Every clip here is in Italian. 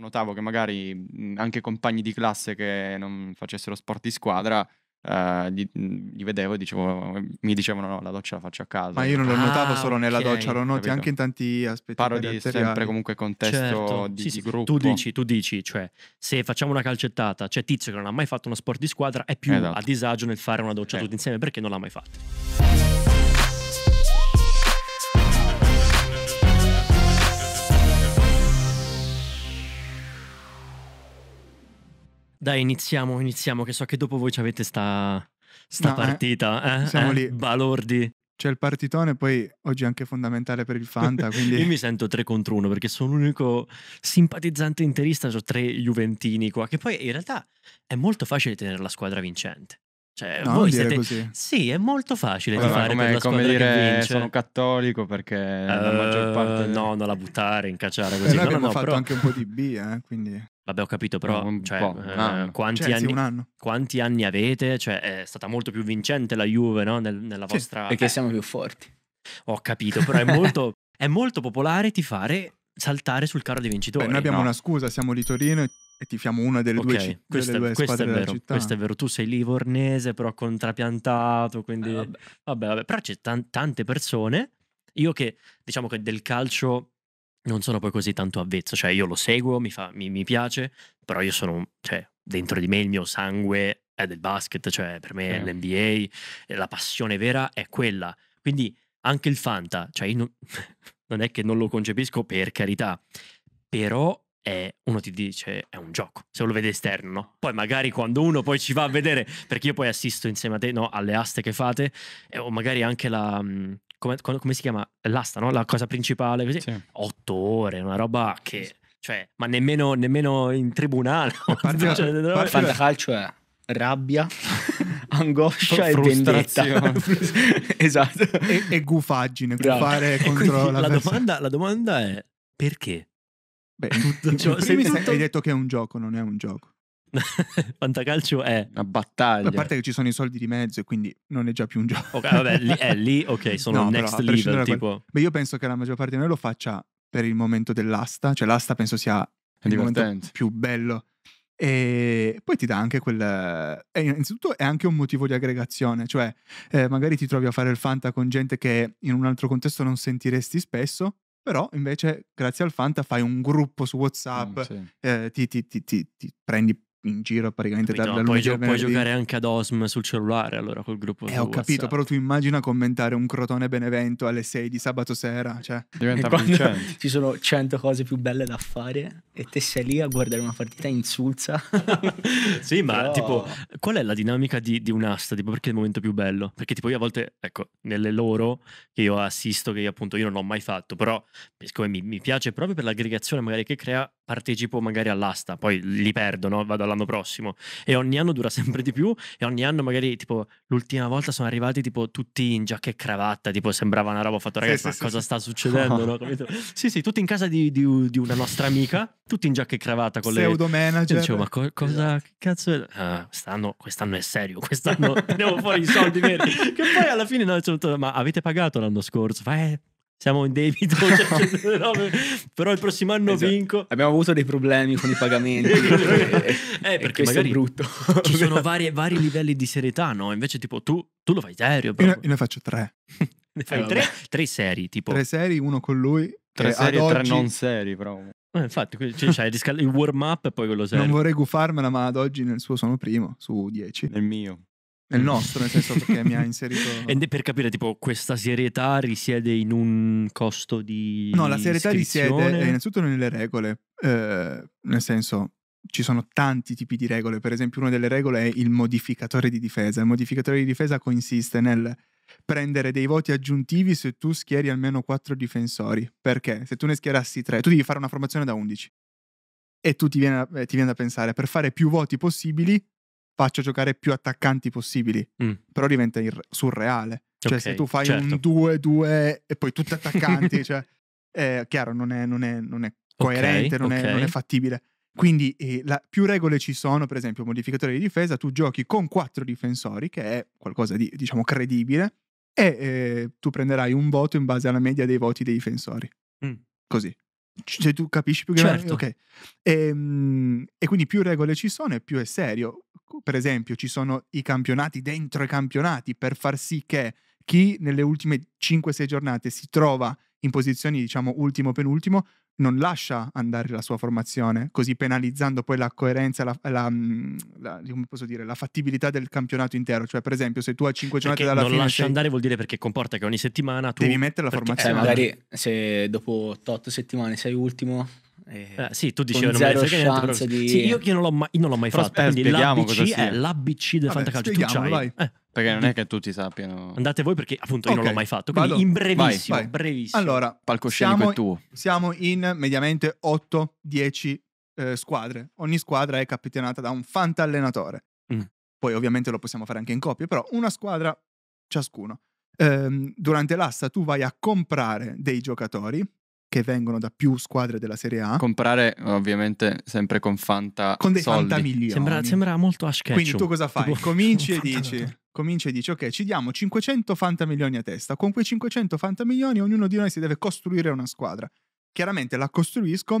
notavo che magari mhmm, anche compagni di classe che non facessero sport di squadra Uh, eh, li, mhmm, li, vedevo e dicevo, mi dicevano no, la doccia la faccio a casa. Ma io non l'ho ah, notato solo nella doccia, lo noti anche in tanti aspetti. Parlo di sempre comunque contesto certo. di, sì, di gruppo. Tu dici, tu dici, cioè, se facciamo una calcettata, c'è cioè tizio che non ha mai fatto uno sport di squadra, è più esatto. a disagio nel fare una doccia eh. tutti insieme perché non l'ha mai fatta. Dai, iniziamo, iniziamo, che so che dopo voi ci avete sta, sta no, eh, partita. Eh, eh, siamo eh, lì. Balordi. C'è il partitone, poi oggi è anche fondamentale per il Fanta. Quindi... Io mi sento 3 contro 1 perché sono l'unico simpatizzante interista, sono tre Juventini qua, che poi in realtà è molto facile tenere la squadra vincente. Cioè, no, voi siete... così. Sì, è molto facile allora, di fare come, come dire sono cattolico perché uh, la eh, maggior parte no, non la buttare, incacciare così. Però eh, no, abbiamo no, fatto però... anche un po' di B, eh, quindi Vabbè, ho capito, però un cioè, eh, quanti, cioè, anni, sì, anno. quanti anni avete? Cioè, è stata molto più vincente la Juve no? Nel, nella sì, vostra. Perché siamo più forti. Ho capito, però è molto, è molto popolare ti fare saltare sul carro dei vincitori. Beh, noi abbiamo no? una scusa, siamo di Torino e e tifiamo una delle okay, due, questo, delle due questo è vero, Questo è vero, tu sei livornese però contrapiantato, quindi... Eh, vabbè. vabbè. vabbè, però c'è tan- tante persone, io che diciamo che del calcio non sono poi così tanto avvezzo, cioè io lo seguo, mi, fa, mi, mi piace, però io sono, cioè, dentro di me il mio sangue è del basket, cioè per me eh. l'NBA, la passione vera è quella. Quindi anche il Fanta, cioè non, non è che non lo concepisco per carità, però e uno ti dice è un gioco, se lo vede esterno. No? Poi magari quando uno poi ci va a vedere, perché io poi assisto insieme a te no, alle aste che fate, eh, o magari anche la... Mhmm, come, come si chiama? L'asta, no? La cosa principale, così. Sì. Otto ore, una roba che... Cioè, ma nemmeno, nemmeno in tribunale. Parte, cioè, da calcio è rabbia, angoscia e vendetta. esatto. E, e gufaggine, gufare contro la, la domanda, la domanda è perché? Beh, tutto, cioè, se, tutto... hai detto che è un gioco, non è un gioco. Fantacalcio è una battaglia. A parte che ci sono i soldi di mezzo e quindi non è già più un gioco. ok, vabbè, lì, è eh, lì, ok, sono no, next però, level. Tipo... Beh, io penso che la maggior parte di noi lo faccia per il momento dell'asta, cioè l'asta penso sia è il divertente. momento più bello. E poi ti dà anche quel... Eh, innanzitutto è anche un motivo di aggregazione, cioè eh, magari ti trovi a fare il fanta con gente che in un altro contesto non sentiresti spesso però invece, grazie al Fanta, fai un gruppo su mm, WhatsApp, mm, sì. eh, ti, ti, ti, ti, prendi in giro praticamente da, no, dal puoi, puoi giocare anche ad OSM sul cellulare allora col gruppo eh ho WhatsApp. capito però tu immagina commentare un Crotone Benevento alle 6 di sabato sera cioè diventa vincente ci sono 100 cose più belle da fare e te sei lì a guardare una partita insulsa sì ma però... tipo qual è la dinamica di, di un'asta tipo perché è il momento più bello perché tipo io a volte ecco nelle loro che io assisto che io, appunto io non ho mai fatto però mi, mi piace proprio per l'aggregazione magari che crea partecipo magari all'asta, poi li perdo, no? vado all'anno prossimo e ogni anno dura sempre di più e ogni anno magari tipo l'ultima volta sono arrivati tipo tutti in giacca e cravatta, tipo sembrava una roba Ho fatto ragazzi sì, ma sì, cosa sì. sta succedendo? No? sì sì, tutti in casa di, di, di, una nostra amica, tutti in giacca e cravatta con Pseudo le... manager. Io dicevo ma co- cosa esatto. che cazzo è? Ah, quest'anno, quest'anno, è serio, quest'anno teniamo fuori i soldi veri. che poi alla fine no, detto, ma avete pagato l'anno scorso? Vai, eh, siamo in debito, cioè, no, cioè, però il prossimo anno esatto. vinco. Abbiamo avuto dei problemi con i pagamenti. Eh, eh, perché questo è brutto. ci sono varie, vari livelli di serietà, no? Invece tipo tu, tu lo fai serio. Io, io ne, faccio tre. ne fai eh, tre, tre seri, tipo. Tre serie, uno con lui. Tre serie e tre non serie, però. Eh, infatti, cioè, c'hai il warm up e poi quello serio. Non vorrei gufarmela, ma ad oggi nel suo sono primo, su 10. Nel mio. Nel nostro, nel senso perché mi ha inserito... e per capire, tipo, questa serietà risiede in un costo di... No, la serietà risiede eh, innanzitutto nelle regole. Eh, nel senso, ci sono tanti tipi di regole. Per esempio, una delle regole è il modificatore di difesa. Il modificatore di difesa consiste nel prendere dei voti aggiuntivi se tu schieri almeno 4 difensori. Perché? Se tu ne schierassi 3, tu devi fare una formazione da 11. E tu ti viene, eh, ti viene da pensare, per fare più voti possibili, faccio giocare più attaccanti possibili, mm. però diventa ir- surreale. Cioè, okay, se tu fai certo. un 2-2 e poi tutti attaccanti, cioè, è eh, chiaro, non è, non è, non è coerente, okay, non, okay. È, non, È, fattibile. Quindi eh, la, più regole ci sono, per esempio, modificatore di difesa, tu giochi con quattro difensori, che è qualcosa di, diciamo, credibile, e eh, tu prenderai un voto in base alla media dei voti dei difensori. Mm. Così. Cioè, tu capisci più che certo. okay. e, ehm, e, quindi più regole ci sono e più è serio. Per esempio, ci sono i campionati dentro i campionati per far sì che chi nelle ultime 5-6 giornate si trova in posizioni, diciamo, ultimo penultimo, non lascia andare la sua formazione, così penalizzando poi la coerenza, la, la, mm, la, dire, la fattibilità del campionato intero. Cioè, per esempio, se tu a 5 giornate dalla non fine... Non lascia sei... andare vuol dire perché comporta che ogni settimana tu... Devi mettere la perché, formazione. Eh, magari se dopo 8 settimane sei ultimo eh, eh, sì, tu dicevi non me Di... Sì, io, io, non l'ho mai, io non l'ho mai però fatto. Quindi l'ABC è l'ABC del Vabbè, Fantacalcio. Tu c'hai. Eh. Perché non è che tutti sappiano. Andate voi perché appunto io okay, non l'ho mai fatto. Quindi vado. in brevissimo, vai, brevissimo. Allora, palcoscenico siamo, è tuo. Siamo in mediamente 8-10 eh, squadre. Ogni squadra è capitanata da un fantallenatore. Mm. Poi ovviamente lo possiamo fare anche in coppia, però una squadra ciascuno. Ehm, durante l'asta tu vai a comprare dei giocatori che vengono da più squadre della Serie A. Comprare ovviamente sempre con Fanta Con dei soldi. Fanta milioni. Sembra, sembra molto a Quindi tu cosa fai? cominci, e dici, cominci e dici, ok, ci diamo 500 Fanta milioni a testa. Con quei 500 Fanta milioni ognuno di noi si deve costruire una squadra. Chiaramente la costruisco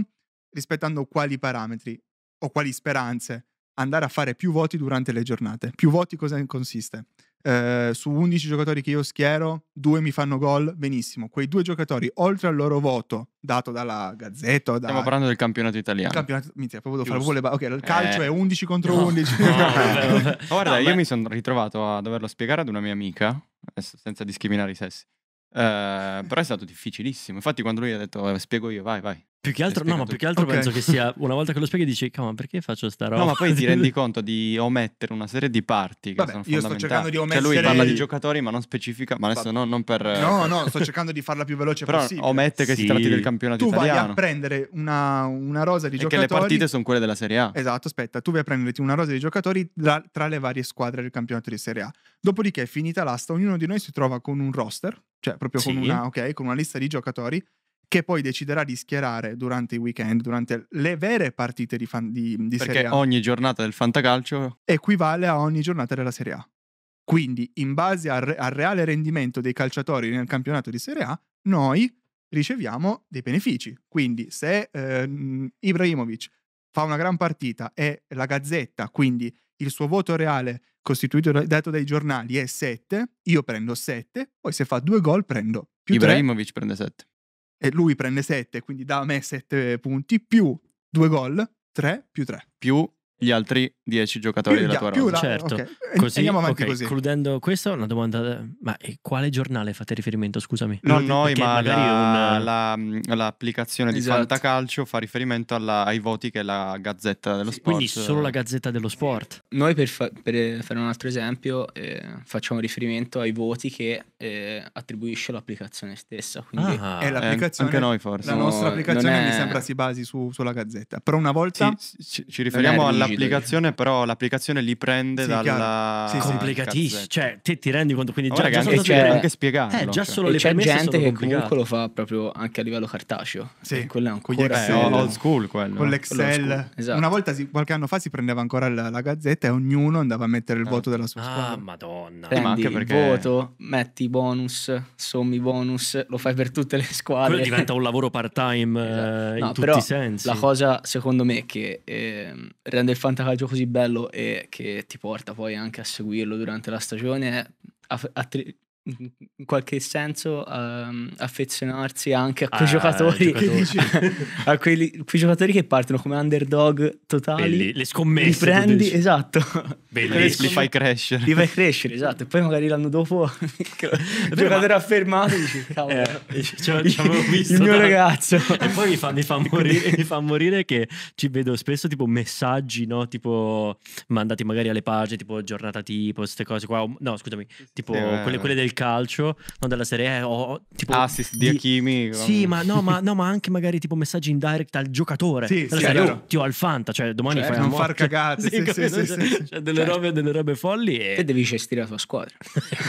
rispettando quali parametri o quali speranze andare a fare più voti durante le giornate. Più voti cosa consiste? eh, su 11 giocatori che io schiero, due mi fanno gol, benissimo. Quei due giocatori, oltre al loro voto dato dalla Gazzetta, da... stiamo parlando del campionato italiano. Campionato... Minchia, proprio devo fare le... ok, il calcio eh... è 11 contro no. 11. No, no, Guarda, io mi sono ritrovato a doverlo spiegare ad una mia amica, eh, senza discriminare i sessi. Eh, però è stato difficilissimo. Infatti, quando lui ha detto eh, spiego io, vai, vai, più che altro, no, ma più che altro okay. penso che sia una volta che lo spieghi dici, ma perché faccio sta roba? No, ma poi ti rendi conto di omettere una serie di parti che Vabbè, sono io sto cercando di omettere... Cioè lui parla di giocatori ma non specifica, ma adesso no, non per... No, no, sto cercando di farla più veloce Però possibile. omette che sì. si tratti del campionato tu italiano. Tu vai a prendere una, una rosa di e giocatori... Perché le partite sono quelle della Serie A. Esatto, aspetta, tu vai a prenderti una rosa di giocatori tra, tra le varie squadre del campionato di Serie A. Dopodiché, finita l'asta, ognuno di noi si trova con un roster, cioè proprio sì. con, una, okay, con una lista di giocatori che poi deciderà di schierare durante i weekend, durante le vere partite di, fan, di, di Serie A. Perché ogni giornata del fantacalcio equivale a ogni giornata della Serie A. Quindi, in base al, re- al reale rendimento dei calciatori nel campionato di Serie A, noi riceviamo dei benefici. Quindi, se eh, Ibrahimovic fa una gran partita e la gazzetta, quindi il suo voto reale costituito dato dai giornali è 7, io prendo 7, poi se fa due gol prendo più Ibrahimovic 3. prende 7 e lui prende 7, quindi da me 7 punti, più 2 gol, 3 più 3. Più gli altri 10 giocatori più della tua roba. Certo, okay. così, andiamo avanti okay. così. Concludendo questo, una domanda, ma eh, quale giornale fate riferimento, scusami? Non noi, ma la, un... Eh, la, mm, l'applicazione esatto. di Fantacalcio fa riferimento alla, ai voti che è la Gazzetta dello Sport. Quindi solo la eh, Gazzetta dello Sport. Noi, per, fa- per fare un altro esempio, eh, facciamo riferimento ai voti che eh, attribuisce l'applicazione stessa. Quindi ah, è l'applicazione, anche noi forse. La nostra applicazione è... mi sembra si basi su, sulla Gazzetta, però una volta... Sì, ci, ci riferiamo alla l'applicazione, però l'applicazione li prende sì, dalla... Sì, sì. Complicatissimo, cioè te ti rendi conto, quindi oh, già, ragazzi, già solo anche spiegarlo. Eh, già cioè. solo cioè. le c'è gente che comunque lo fa proprio anche a livello cartaceo. Sì, cioè, quello è un con Excel, old school quello. Con eh. l'Excel. Esatto. Una volta, qualche anno fa, si prendeva ancora la, la gazzetta e ognuno andava a mettere il ah. voto della sua ah, squadra. Ah, madonna. Prendi ma anche perché... il voto metti bonus, sommi bonus, lo fai per tutte le squadre. Quello diventa un lavoro part time esatto. eh, no, in tutti i sensi. La cosa secondo me che eh, rende il fantacalcio così bello e che ti porta poi anche a seguirlo durante la stagione è a, a, in qualche senso um, affezionarsi anche a quei ah, giocatori, a quei, quei, giocatori che partono come underdog totali Belli, le scommesse li prendi esatto Bellissimo. li fai crescere li fai crescere esatto e poi magari l'anno dopo ecco, il giocatore affermato dici cavolo eh, cioè, visto il mio da... ragazzo e poi mi fa, mi, fa morire, mi fa, morire, che ci vedo spesso tipo messaggi no? tipo mandati magari alle pagine tipo giornata tipo queste cose qua no scusami tipo eh, quelle, quelle del del calcio, non della serie eh, o tipo assist di, di Hakimi. Sì, ma no, ma no, ma, anche magari tipo messaggi in direct al giocatore. Sì, sì, serie, oh, ti ho al Fanta, cioè domani cioè, fai non far cagate, sì, sì, sì, sì, cioè, delle robe certo. delle robe folli e... e devi gestire la tua squadra.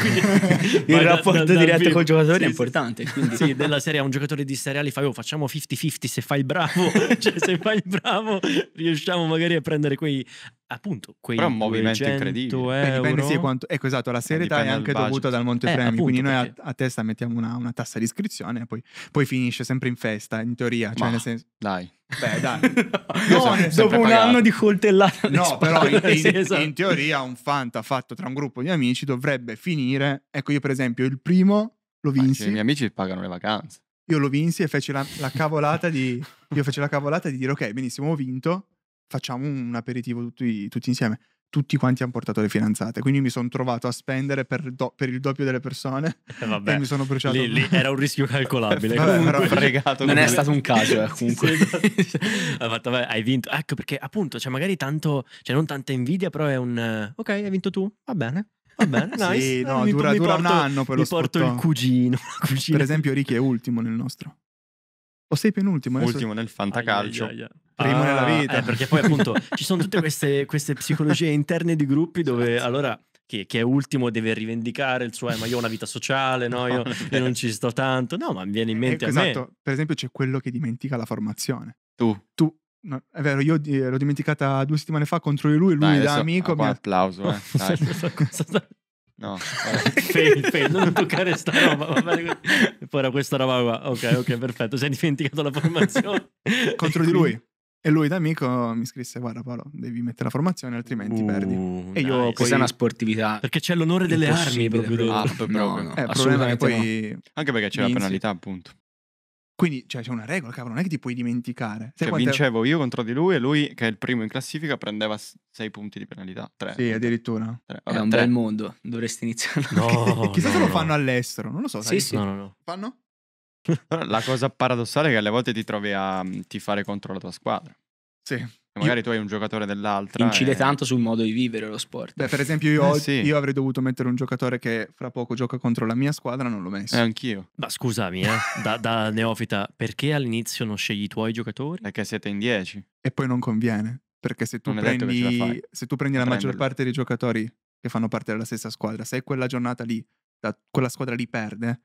quindi, il rapporto da, da, diretto con col giocatore sì, è importante, quindi sì, della serie a un giocatore di serie A li fai oh, facciamo 50-50 se fai il bravo, cioè se fai il bravo riusciamo magari a prendere quei appunto quei Però un movimento incredibile. Euro... Beh, dipende sì, quanto... Ecco esatto, la serietà è anche dovuta dal monte eh, quindi noi perché... a, a, testa mettiamo una, una tassa di iscrizione e poi, poi, finisce sempre in festa, in teoria. Cioè, Ma, senso... Dai. Beh, dai. no, no, dopo un pagato. anno di coltellata. No, però in, in, esatto. in, teoria un fanta fatto tra un gruppo di amici dovrebbe finire. Ecco, io per esempio il primo lo vinsi. I miei amici pagano le vacanze. Io lo vinsi e feci la, la cavolata di... Io feci la cavolata di dire ok, benissimo, ho vinto facciamo un aperitivo tutti, tutti insieme. Tutti quanti hanno portato le fidanzate, quindi mi sono trovato a spendere per, do, per, il doppio delle persone eh vabbè, e mi sono bruciato. Lì, lì era un rischio calcolabile. vabbè, fregato, non è stato un caso, eh, comunque. vabbè, hai vinto. Ecco perché, appunto, cioè, magari tanto, cioè, non tanta invidia, però è un ok, hai vinto tu, va bene. Va bene, nice. Sì, no, eh, dura, dura porto, un anno per lo Mi porto spottone. il cugino. Per esempio, Ricky è ultimo nel nostro. O sei penultimo? Adesso... Ultimo nel fantacalcio. Aia, aia, aia. Primo nella ah, vita. Eh, perché poi appunto ci sono tutte queste, queste psicologie interne di gruppi dove esatto. allora chi, chi, è ultimo deve rivendicare il suo eh, ma io ho una vita sociale, no? Io, io, non ci sto tanto. No, ma mi viene in eh, mente eh, esatto. Me. Per esempio c'è quello che dimentica la formazione. Tu. Tu. No, è vero, io eh, l'ho dimenticata due settimane fa contro di lui, lui Dai, da amico. Ah, Un mi... applauso. Eh. Dai. No, fail, fail, non toccare sta roba. Va bene. Ora questa roba qua. Ok, ok, perfetto. Si è dimenticato la formazione. Contro di lui. E lui da amico mi scrisse: Guarda, Paolo, devi mettere la formazione, altrimenti uh, perdi. E io dai, poi... Questa è una sportività. Perché c'è l'onore delle armi proprio. Ah, proprio no, no. Eh, problema che poi... Anche perché c'è Vinzi. la penalità, appunto. Quindi cioè, c'è una regola, cavolo, non è che ti puoi dimenticare. Sai cioè, quante... vincevo io contro di lui e lui, che è il primo in classifica, prendeva 6 punti di penalità. 3. Sì, addirittura. 3. Vabbè, è un tre. bel mondo, dovresti iniziare. No, Chissà no, se lo fanno all'estero, non lo so. Sì, sai? sì. No, no, no. Fanno? La cosa paradossale è che alle volte ti trovi a mm, tifare contro la tua squadra. Sì. Magari io... tu hai un giocatore dell'altra. Incide e... tanto sul modo di vivere lo sport. Beh, per esempio, io, eh, sì. io, avrei dovuto mettere un giocatore che fra poco gioca contro la mia squadra, non l'ho messo. E eh, anch'io. Ma scusami, eh, da, da, neofita, perché all'inizio non scegli i tuoi giocatori? Perché siete in 10. E poi non conviene. Perché se tu non prendi, se tu prendi la maggior parte dei giocatori che fanno parte della stessa squadra, se quella giornata lì, da, quella squadra lì perde,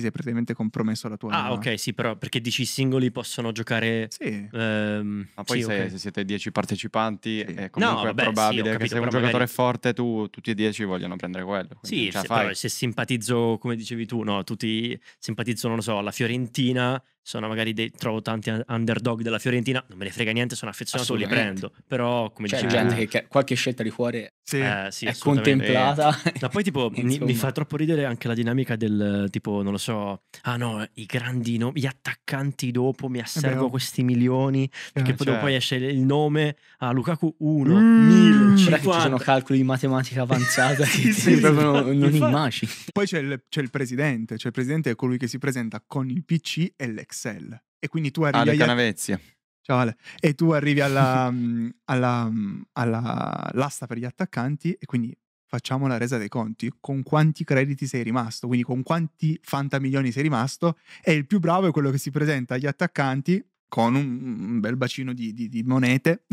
ti sei praticamente compromesso la tua... Ah, ok, sì, però perché dici i singoli possono giocare... Sì. Ehm, Ma poi sì, se, okay. se, siete 10 partecipanti sì. è comunque no, vabbè, probabile sì, capito, che se un giocatore magari... forte tu, tutti e 10 vogliono prendere quello. Sì, se, se simpatizzo, come dicevi tu, no, tutti simpatizzano, non lo so, alla Fiorentina sono magari dei, trovo tanti underdog della Fiorentina, non me ne frega niente, sono affezionato, li prendo, però come cioè, dicevi... gente che, che, qualche scelta di cuore sì. eh, sì, è contemplata. Eh. Ma poi tipo mi, mi, fa troppo ridere anche la dinamica del tipo, non lo so, ah no, i grandi nomi, gli attaccanti dopo, mi asservo eh questi milioni, perché eh, poi, cioè... poi esce il nome a ah, Lukaku 1, mm, 1050. Ci sono calcoli di matematica avanzata sì, che sì, proprio non, non immagini. Poi c'è il, c'è il presidente, cioè il presidente è colui che si presenta con il PC e l'ex Excel. E quindi tu ah, arrivi... Ale agli... Canavezia. Ciao Ale. E tu arrivi alla, alla, alla, all'asta per gli attaccanti e quindi facciamo la resa dei conti, con quanti crediti sei rimasto, quindi con quanti fantamilioni sei rimasto, e il più bravo è quello che si presenta agli attaccanti con un, un bel bacino di, di, di monete.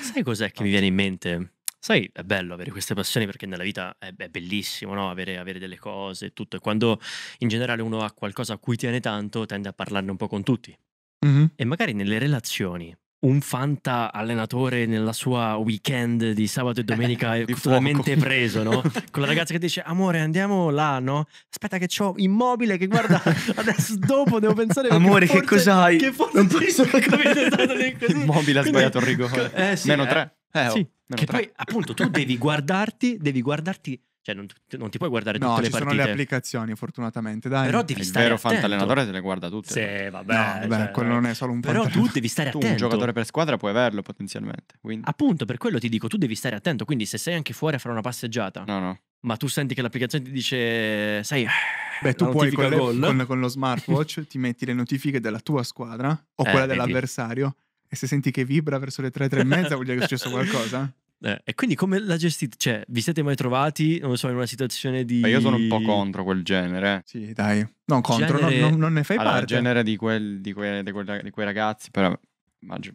Sai cos'è che mi viene in mente? Sai, è bello avere queste passioni perché nella vita è, è bellissimo, no? avere, avere delle cose e tutto. E quando in generale uno ha qualcosa a cui tiene tanto, tende a parlarne un po' con tutti. Mm-hmm. E magari nelle relazioni, un fanta allenatore nella sua weekend di sabato e domenica è totalmente preso, no? Con la ragazza che dice "Amore, andiamo là, no? Aspetta che ho immobile che guarda adesso dopo devo pensare Amore, che cos'hai? Che forse non posso capire. Immobile ha sbagliato il rigore. Eh, sì, Meno eh. tre. Eh, oh, sì. Oh, che poi, appunto, tu devi guardarti, devi guardarti cioè non, non, ti puoi guardare no, tutte le partite. No, ci sono le applicazioni fortunatamente, dai. Però devi stare il stare vero attento. fantallenatore te le guarda tutte. Sì, vabbè. No, vabbè cioè, quello non è solo un Però tu devi stare tu, attento. un giocatore per squadra puoi averlo potenzialmente. Quindi. Appunto, per quello ti dico, tu devi stare attento. Quindi se sei anche fuori a fare una passeggiata. No, no. Ma tu senti che l'applicazione ti dice, sai... Beh, tu puoi con, le, con, con, lo smartwatch ti metti le notifiche della tua squadra o eh, quella dell'avversario e se senti che vibra verso le 3, 3 e mezza vuol dire che è successo qualcosa? Eh, e quindi come la gestite? Cioè, vi siete mai trovati, non so, in una situazione di... Ma io sono un po' contro quel genere. Sì, dai. Non contro, genere... non, non, ne fai allora, parte. genere di, quel, di, quei, di, quei, di, quei ragazzi, però...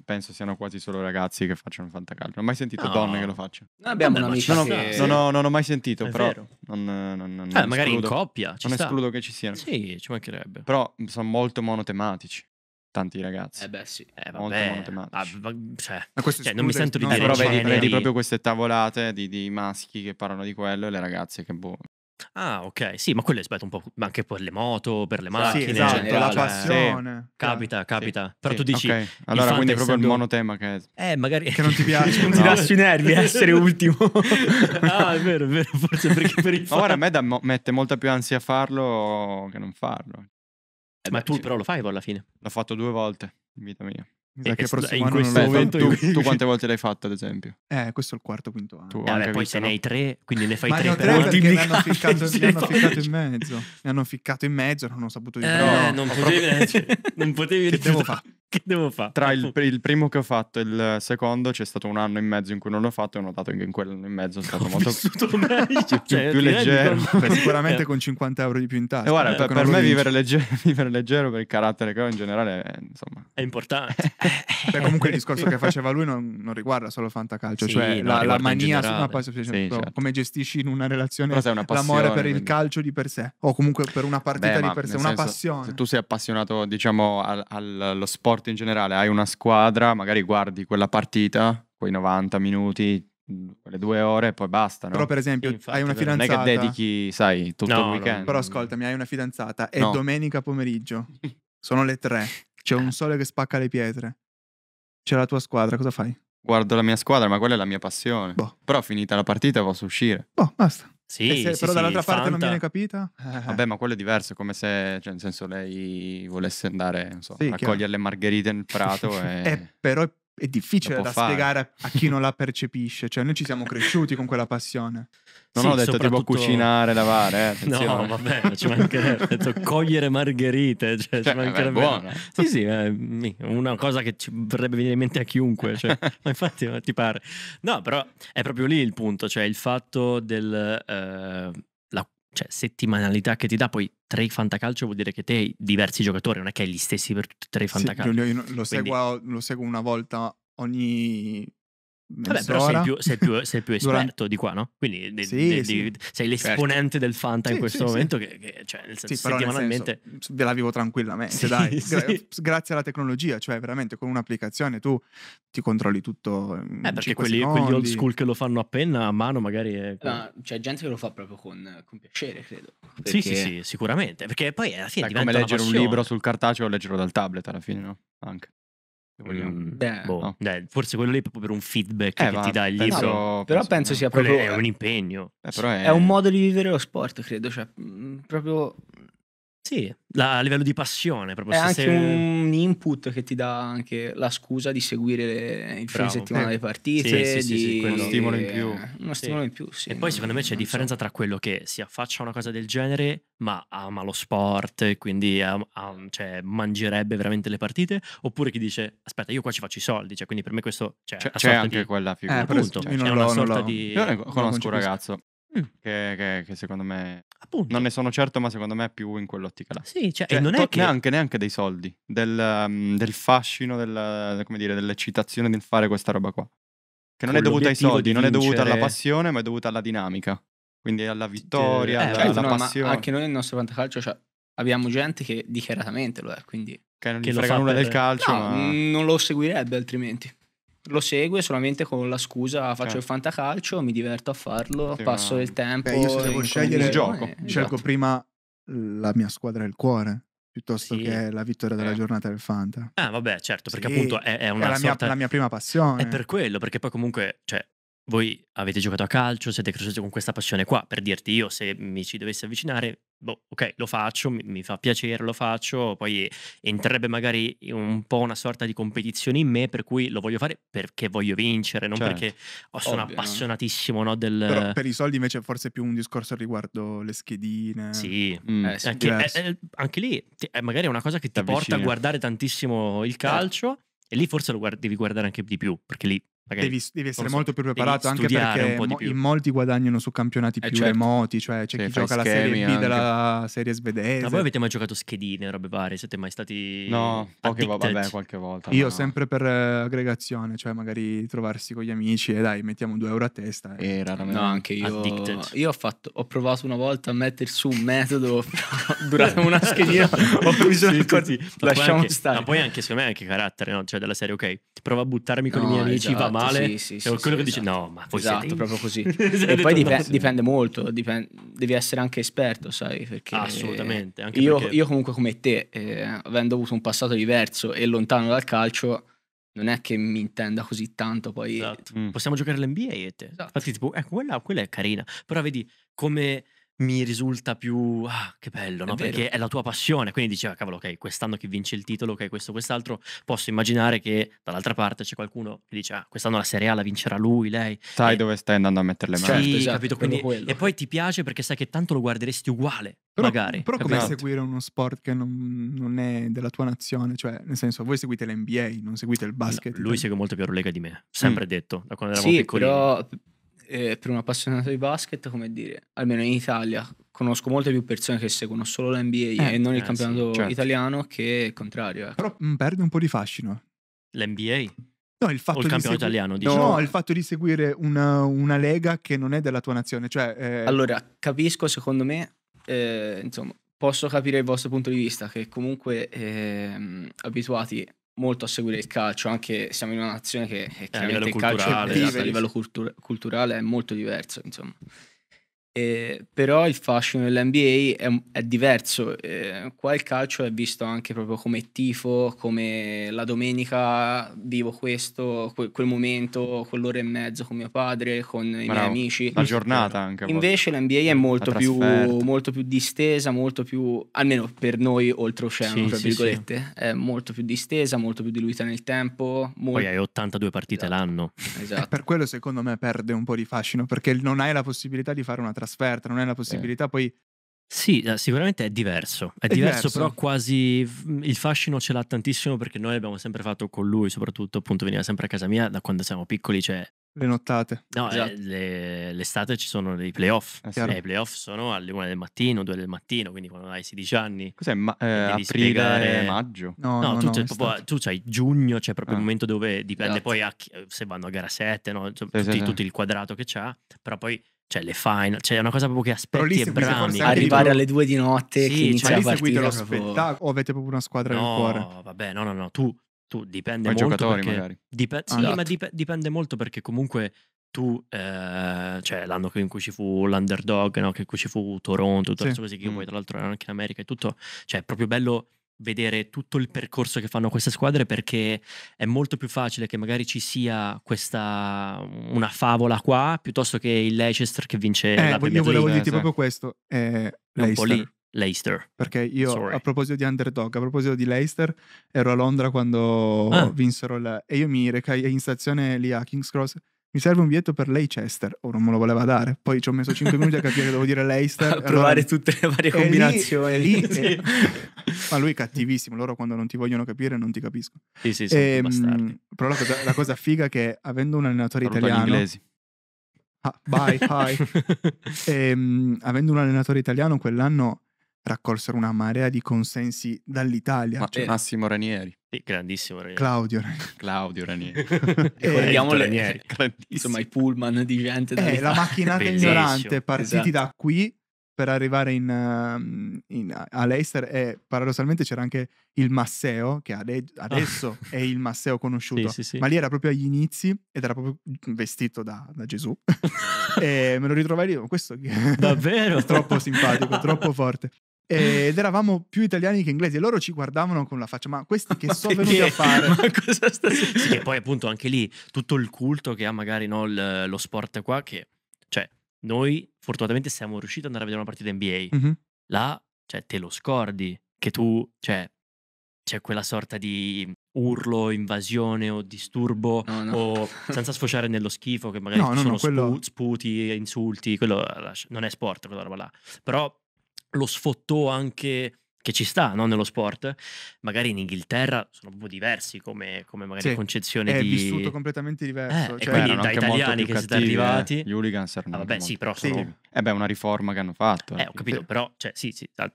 penso siano quasi solo ragazzi che facciano fantacalcio. Non ho mai sentito no. donne che lo facciano. No, abbiamo un amico. non, ho, non, ho mai sentito, È però. Vero. Non, non, eh, magari in coppia. non sta. escludo che ci siano. Sì, ci mancherebbe. Però sono molto monotematici tanti ragazzi. Eh beh sì. Eh, vabbè, molto, molto ah, cioè, ma cioè, non mi sento di no, dire però vedi, vedi, proprio queste tavolate di, di, maschi che parlano di quello e le ragazze che boh. Ah, ok, sì, ma quello aspetta un po' Ma anche per le moto, per le macchine, sì, esatto, la passione. Sì. Capita, capita. Sì, Però tu dici okay. Allora, quindi è proprio essendo... il monotema che Eh, magari che non ti piace, non ti dà sui nervi eh, essere ultimo. ah, è vero, è vero, forse perché per il Ma ora a me da, mette molta più ansia farlo che non farlo. Eh, Ma beh, tu sì. però lo fai poi alla fine. L'ho fatto due volte in vita mia. Mi eh, che prossimo in questo momento tu, tu, quante volte l'hai fatto ad esempio? Eh, questo è il quarto quinto anno. Tu eh, vabbè, poi se no? ne hai tre, quindi ne fai ma tre, tre per mi hanno ficcato, mi hanno ficcato in mezzo. Mi hanno ficcato in mezzo, non ho saputo di eh, no, non, potevi, non potevi, non potevi fare? che devo fare? Tra il, il, primo che ho fatto e il secondo c'è stato un anno e mezzo in cui non l'ho fatto e ho notato che in quell'anno e mezzo è stato ho molto meglio, cioè, più, leggero. Eh. Con... Sicuramente con 50 euro di più in tasca. E guarda, eh, per, per me vivere leggero, vivere leggero, per il carattere che ho in generale è, eh, insomma... è importante. Beh, comunque il discorso che faceva lui non, non riguarda solo fantacalcio, sì, cioè la, la mania su una passione, sì, certo. come gestisci in una relazione una l'amore per quindi... il calcio di per sé o comunque per una partita Beh, di per sé, una senso, passione. Se tu sei appassionato diciamo allo sport sport in generale, hai una squadra, magari guardi quella partita, quei 90 minuti, quelle due ore e poi basta. No? Però, per esempio, Infatti, hai una fidanzata. Non è che dedichi, sai, tutto no, il weekend. No. Però, ascoltami, hai una fidanzata. È domenica pomeriggio, sono le tre. C'è un eh. sole che spacca le pietre. C'è la tua squadra, cosa fai? Guardo la mia squadra, ma quella è la mia passione. Boh. Però, finita la partita, posso uscire. Boh, basta. Sì, se, sì, però sì, dall'altra parte Fanta. non viene capita. Vabbè, ma quello è diverso, come se, cioè, nel senso, lei volesse andare so, a cogliere le margherite nel prato. e... eh, però è è difficile da fare. spiegare a chi non la percepisce. Cioè, noi ci siamo cresciuti con quella passione. Non sì, ho detto soprattutto... tipo cucinare, lavare. Eh, no, vabbè, ci mancherebbe. detto cogliere margherite. Cioè, cioè, ci mancherebbe. Beh, sì, sì, eh, una cosa che ci vorrebbe venire in mente a chiunque. Cioè, ma infatti, ma ti pare. No, però è proprio lì il punto. Cioè, il fatto del. Eh, cioè, settimanalità che ti dà, poi tre fantacalcio vuol dire che te hai diversi giocatori, non è che hai gli stessi per tutti e tre i fantacalcio. Sì, io, io lo, Quindi... seguo, lo seguo una volta ogni Vabbè, però sei più, sei, più, sei più, esperto di qua, no? Quindi de, sì, de, sì. sei certo. l'esponente certo. del Fanta sì, in questo momento, che, che, cioè, nel senso, settimanalmente... Nel senso, ve la vivo tranquillamente, dai. Gra- grazie alla tecnologia, cioè veramente con un'applicazione tu ti controlli tutto. Mm, eh, perché quelli, quelli, old school che lo fanno a penna, a mano, magari... È... No, c'è gente che lo fa proprio con, con piacere, credo. Perché... Sì, sì, sì, sicuramente. Perché poi alla fine... È come leggere un libro sul cartaceo o leggerlo dal tablet alla fine, no? Anche. Mm, beh, boh. no. Dai, forse quello lì è proprio per un feedback eh, che va, ti dà il penso, libro. però penso no. sia proprio... è un impegno. Eh, è... è... un modo di vivere lo sport, credo. Cioè, mm, proprio sì, la, a livello di passione proprio. È anche sei... un input che ti dà anche la scusa di seguire le, il fine settimana eh. le partite. Sì, sì, di... sì, uno stimolo in più. Uno stimolo in più, sì. E poi secondo me c'è differenza so. tra quello che si affaccia a una cosa del genere ma ama lo sport, quindi am, am, cioè, mangerebbe veramente le partite, oppure chi dice aspetta io qua ci faccio i soldi, cioè, quindi per me questo... Cioè, c'è, c'è anche di... quella figura. Eh, appunto, cioè, io non una sorta di... Io conosco un ragazzo che, che, che secondo me Appunto. non ne sono certo, ma secondo me è più in quell'ottica là. Sì, cioè, cioè, e non è che... neanche, neanche dei soldi, del, um, del fascino, del, come dire, dell'eccitazione del fare questa roba qua. Che non è dovuta ai soldi, non è dovuta alla passione, ma è dovuta alla dinamica. Quindi alla vittoria, eh, alla, certo, alla no, passione. anche noi nel nostro fantacalcio cioè, abbiamo gente che dichiaratamente lo è, quindi... Che non che frega nulla per... del calcio, no, ma... Mhmm, non lo seguirebbe altrimenti lo segue solamente con la scusa faccio eh. il fantacalcio, mi diverto a farlo, sì, passo ma... il tempo. Beh, io se devo scegliere il gioco, eh, esatto. scelgo prima la mia squadra del cuore piuttosto sì. che la vittoria della eh. giornata del Fanta. Ah, vabbè, certo, perché sì. appunto è, è una è la, sorta... mia, la mia prima passione. È per quello, perché poi comunque, cioè, voi avete giocato a calcio, siete cresciuti con questa passione qua, per dirti io se mi ci dovessi avvicinare, boh, ok, lo faccio, mi, mi, fa piacere, lo faccio, poi entrerebbe magari un po' una sorta di competizione in me per cui lo voglio fare perché voglio vincere, non certo. perché oh, sono Ovvio, appassionatissimo no? del... Però per i soldi invece è forse più un discorso riguardo le schedine. Sì, mm, eh, sì anche, è, eh, è, eh, anche, lì eh, è magari una cosa che ti porta a guardare tantissimo il certo. calcio. Eh. E lì forse lo guard- devi guardare anche di più, perché lì Devi, devi, essere so, molto più preparato anche perché mo- in molti guadagnano su campionati eh, più eh, certo. remoti, cioè c'è cioè, chi gioca la Serie B anche. della Serie svedese. Ma voi avete mai giocato schedine, robe varie? Siete mai stati No, poche, vabbè, qualche volta. Io no. sempre per eh, aggregazione, cioè magari trovarsi con gli amici e dai, mettiamo due euro a testa. E... Eh, raramente. No, anche io. Addicted. Io ho, fatto, ho provato una volta a mettere su un metodo durante una schedina, ho bisogno sì, così. Lasciamo anche, stare. Ma poi anche secondo me è anche carattere, no? Cioè della serie ok, prova a buttarmi con i miei amici, va, male sì, sì, sì, e quello che dice esatto. no ma voi esatto, siete proprio così e poi dipende, dipende molto dipende, devi essere anche esperto sai perché assolutamente anche io, perché... io comunque come te eh, avendo avuto un passato diverso e lontano dal calcio non è che mi intenda così tanto poi esatto. mm. possiamo giocare l'NBA e te esatto. infatti tipo ecco quella, quella è carina però vedi come mi risulta più ah, che bello, no? è perché è la tua passione, quindi diceva ah, cavolo, ok, quest'anno che vince il titolo, ok, questo, quest'altro, posso immaginare che dall'altra parte c'è qualcuno che dice ah, quest'anno la Serie A la vincerà lui, lei. Sai e... dove stai andando a mettere le mani. Sì, certo, esatto, capito, quindi... e poi ti piace perché sai che tanto lo guarderesti uguale, però, magari. Però come seguire uno sport che non, non, è della tua nazione, cioè nel senso voi seguite l'NBA, non seguite il basket. No, lui segue molto più la Lega di me, sempre mm. detto, da quando eravamo sì, piccoli. però eh, per un appassionato di basket, come dire, almeno in Italia conosco molte più persone che seguono solo l'NBA eh, e non il eh, campionato sì, certo. italiano che il contrario. Ecco. Però mh, mm, perde un po' di fascino. L'NBA? No, il fatto, il di, segu... italiano, diciamo. no, il fatto di seguire una, una, lega che non è della tua nazione. Cioè, eh... Allora, capisco, secondo me, eh, insomma, posso capire il vostro punto di vista, che comunque eh, abituati molto a seguire il calcio, anche siamo in una nazione che, che eh, a livello il calcio culturale, vive, a livello cultura, culturale è molto diverso, insomma. Eh, però il fascino dell'NBA è, è diverso. Eh, qua il calcio è visto anche proprio come tifo, come la domenica vivo questo, quel, quel momento, quell'ora e mezzo con mio padre, con Bravo. i miei amici. La giornata anche. Invece l'NBA è molto più, molto più, distesa, molto più, almeno per noi oltreoceano, sì, tra virgolette, sì. è molto più distesa, molto più diluita nel tempo. Molto... Poi hai 82 partite esatto. l'anno. Esatto. per quello secondo me perde un po' di fascino, perché non hai la possibilità di fare una trasferta, non è una possibilità. Eh. Poi sì, eh, sicuramente è diverso. È, è diverso, diverso, però quasi mhmm, il fascino ce l'ha tantissimo perché noi abbiamo sempre fatto con lui, soprattutto appunto veniva sempre a casa mia da quando siamo piccoli, cioè le nottate. No, eh, esatto. eh, le, l'estate ci sono dei playoff. Eh, eh, I playoff sono alle 1 del mattino, 2 del mattino, quindi quando hai 16 anni. Cos'è? Ma, eh, aprile, spiegare... maggio? No, no, no, tu, no c'è proprio, tu, c'hai giugno, c'è proprio ah. il momento dove dipende esatto. poi chi, se vanno a gara 7, no? Cioè, sì, tutti, sì, tutto sì. il quadrato che c'ha, però poi cioè le final, cioè è una cosa proprio che aspetti e brami. Arrivare alle due di notte sì, che inizia cioè, a partire lo spettacolo o avete proprio una squadra no, nel cuore? No, vabbè, no, no, no, tu, tu dipende Poi molto perché... magari. Dip- sì, ah, ma esatto. dip- dipende molto perché comunque tu, eh, cioè l'anno in cui ci fu l'underdog, no? in cui ci fu Toronto, tutto sì. così, che mm. poi tra l'altro era anche in America e tutto, cioè è proprio bello vedere tutto il percorso che fanno queste squadre perché è molto più facile che magari ci sia questa una favola qua piuttosto che il Leicester che vince eh, la Premier Io volevo dirti proprio questo, eh, Leicester. Leicester. Perché io, Sorry. a proposito di underdog, a proposito di Leicester, ero a Londra quando ah. vinsero la... e io mi recai in stazione lì a King's Cross mi serve un biglietto per Leicester, o oh, non me lo voleva dare, poi ci ho messo 5 minuti a capire che devo dire Leicester. A provare allora... tutte le varie combinazioni. lì, lì, sì. Ma lui è cattivissimo, loro quando non ti vogliono capire non ti capiscono. Sì, sì, sono e, ehm, Però la cosa, la cosa, figa è che avendo un allenatore Parlo italiano... inglesi. Ah, bye, bye. e, ehm, mh, avendo un allenatore italiano quell'anno raccolsero una marea di consensi dall'Italia. Ma cioè, Massimo Ranieri. Sì, grandissimo Ranieri. Claudio Ranieri. Claudio Ranieri. Ricordiamo le, Ranieri. insomma i pullman di gente da eh, la macchinata ignorante partiti esatto. da qui per arrivare in, uh, in, a Leicester e paradossalmente c'era anche il Masseo che ade- ah. adesso ah. è il Masseo conosciuto sì, sì, sì. ma lì era proprio agli inizi ed era proprio vestito da, da Gesù e me lo ritrovai lì questo davvero? troppo simpatico troppo forte eh, ed eravamo più italiani che inglesi e loro ci guardavano con la faccia ma questi che ma sono venuti a fare ma cosa sta... sì che poi appunto anche lì tutto il culto che ha magari no, l- lo sport qua che cioè noi fortunatamente siamo riusciti ad andare a vedere una partita NBA mm-hmm. là cioè te lo scordi che tu cioè c'è quella sorta di urlo, invasione o disturbo no, no. o senza sfociare nello schifo che magari no, sono quello... sputi, insulti, quello non è sport quella roba là. Però lo sfottò anche che ci sta no? nello sport, magari in Inghilterra sono proprio diversi come, come magari sì, concezione è di... È vissuto completamente eh, diverso. Cioè eh, cioè, e quindi da italiani che cattivi, siete arrivati... Eh, gli hooligans erano ah, vabbè, sì, però sì. Eh beh, una riforma che hanno fatto. Eh, ho eh. capito, sì. però, cioè, sì, sì, ad,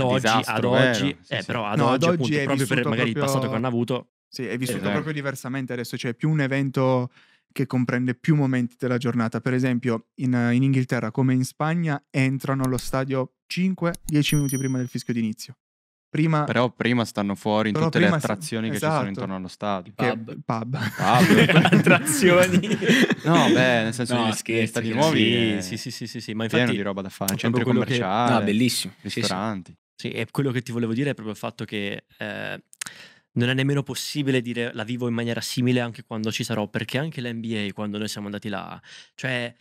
oggi, ad oggi, eh, però ad oggi, appunto, proprio per magari proprio... il passato che hanno avuto... Sì, è vissuto proprio diversamente adesso, cioè più un evento che comprende più momenti della giornata. Per esempio, in, in Inghilterra come in Spagna entrano allo stadio 5-10 minuti prima del fischio d'inizio. Prima, però prima stanno fuori in tutte le attrazioni esatto, che ci sono intorno allo stadio. Pub. Pub. pub. attrazioni. No, beh, nel senso no, gli, scherzi, stadi nuovi. Sì, sì, sì, sì, sì, ma infatti pieno di roba da fare, centri commerciali, che... no, bellissimo. ristoranti. Sì, sì. sì, è quello che ti volevo dire è proprio il fatto che eh, non è nemmeno possibile dire la vivo in maniera simile anche quando ci sarò, perché anche l'NBA quando noi siamo andati là, cioè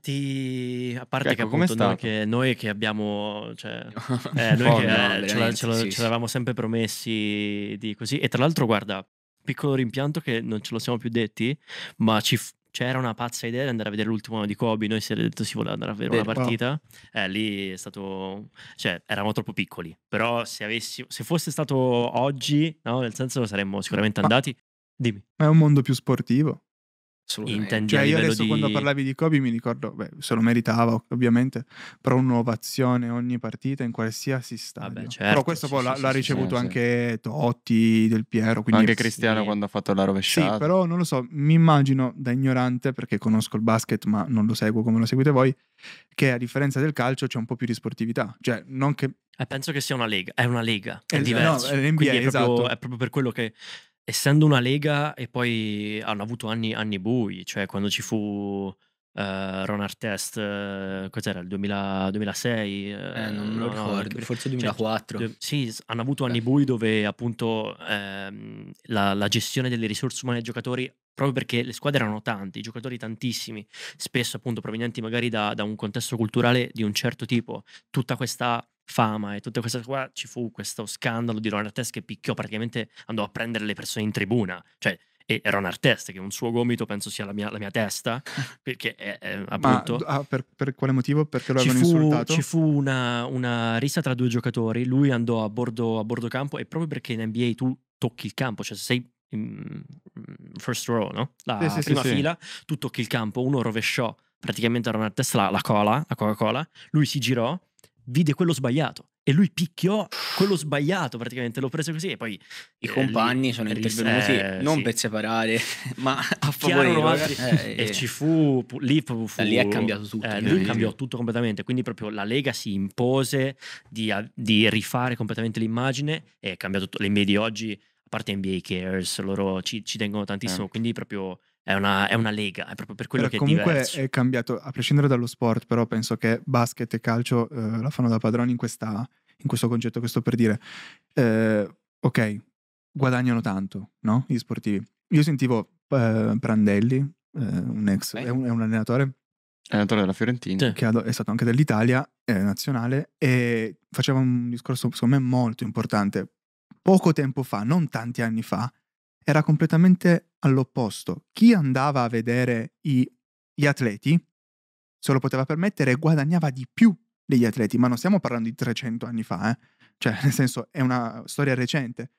ti... a parte ecco, che, noi che noi che, abbiamo cioè, eh, noi oh, che no, eh, ce, ce, sì, sì. sempre promessi di così e tra l'altro guarda piccolo rimpianto che non ce lo siamo più detti ma ci, c'era una pazza idea di andare a vedere l'ultimo anno di Kobe. Noi si era detto si voleva andare a vedere Beh, una partita. Wow. Eh, lì è stato. cioè, eravamo troppo piccoli. Però se, avessi... se fosse stato oggi, no? nel senso saremmo sicuramente andati. Ma... Dimmi. Ma è un mondo più sportivo. Intendi cioè, io adesso di... quando parlavi di Kobe mi ricordo, beh, se lo meritava ovviamente, però un'ovazione ogni partita in qualsiasi stadio. Vabbè, certo, però questo sì, poi sì, l'ha, sì, l'ha ricevuto anche Totti, Del Piero. anche Cristiano quando ha fatto la rovesciata. Sì, però non lo so, mi immagino da ignorante, perché conosco il basket ma non lo seguo come lo seguite voi, che a differenza del calcio c'è un po' più di sportività. Cioè, non che... Eh, penso che sia una lega, è una lega, è, è diverso. No, è, NBA, è, proprio, esatto. è proprio per quello che essendo una lega e poi hanno avuto anni, anni bui, cioè quando ci fu... Uh, Ron Artest, uh, cos'era il 2000, 2006? Eh, non me lo eh, no, ricordo, no, forse 2004. Cioè, sì, hanno avuto anni bui dove appunto ehm, la, la, gestione delle risorse umane ai giocatori, proprio perché le squadre erano tante, i giocatori tantissimi, spesso appunto provenienti magari da, da un contesto culturale di un certo tipo, tutta questa fama e tutte queste cose qua, ci fu questo scandalo di Ron Artest che picchiò praticamente, andò a prendere le persone in tribuna, cioè e Ron Artest, che un suo gomito penso sia la mia, la mia testa, perché è, è, appunto... Ma, ah, per, per, quale motivo? Perché lo avevano fu, insultato? Ci fu una, una, rissa tra due giocatori, lui andò a bordo, a bordo, campo e proprio perché in NBA tu tocchi il campo, cioè sei in first row, no? La sì, sì, prima sì, fila, tu tocchi il campo, uno rovesciò praticamente Ron Artest la, la cola, la Coca-Cola, lui si girò vide quello sbagliato e lui picchiò quello sbagliato praticamente, lo prese così e poi... I eh, compagni lì, sono intervenuti, eh, non sì. per separare, ma a favore altri, eh, e ci eh. fu, lì proprio fu... Lì è cambiato tutto. Eh, lì cambiò tutto completamente, quindi proprio la Lega si impose di, di rifare completamente l'immagine e ha cambiato tutto. Le medie oggi, a parte NBA Cares, loro ci, ci tengono tantissimo, eh. quindi proprio è una, è una, lega, è proprio per quello però che comunque è Comunque è cambiato, a prescindere dallo sport, però penso che basket e calcio eh, la fanno da padroni in, questa, in, questo concetto, questo per dire, eh, ok, guadagnano tanto, no? Gli sportivi. Io sentivo eh, Prandelli, eh, un ex, è un, è un allenatore, allenatore della Fiorentina, che è stato anche dell'Italia eh, nazionale, e faceva un discorso secondo me molto importante. Poco tempo fa, non tanti anni fa, era completamente all'opposto. Chi andava a vedere i, gli atleti se lo poteva permettere e guadagnava di più degli atleti, ma non stiamo parlando di 300 anni fa, eh? cioè nel senso è una storia recente.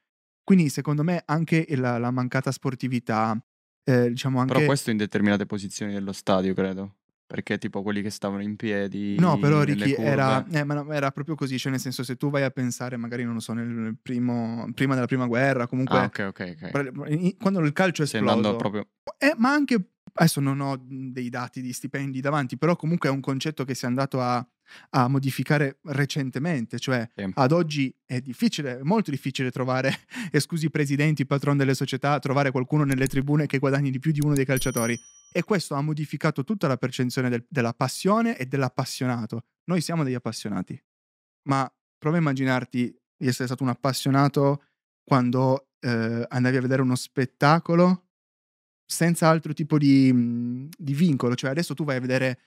Quindi secondo me anche la, la mancata sportività, eh, diciamo anche... Però questo in determinate posizioni dello stadio, credo. Perché tipo quelli che stavano in piedi. No, però Ricky era, eh, era, proprio così, cioè nel senso se tu vai a pensare magari, non lo so, nel primo, prima della prima guerra, comunque... Ah, ok, ok, ok. Quando il calcio è esploso... Proprio... Eh, ma anche, adesso non ho dei dati di stipendi davanti, però comunque è un concetto che si è andato a a modificare recentemente, cioè sì. ad oggi è difficile, molto difficile trovare, esclusi i presidenti, patron delle società, trovare qualcuno nelle tribune che guadagni di più di uno dei calciatori. E questo ha modificato tutta la percezione del, della passione e dell'appassionato. Noi siamo degli appassionati, ma prova a immaginarti di essere stato un appassionato quando eh, andavi a vedere uno spettacolo senza altro tipo di, di vincolo, cioè adesso tu vai a vedere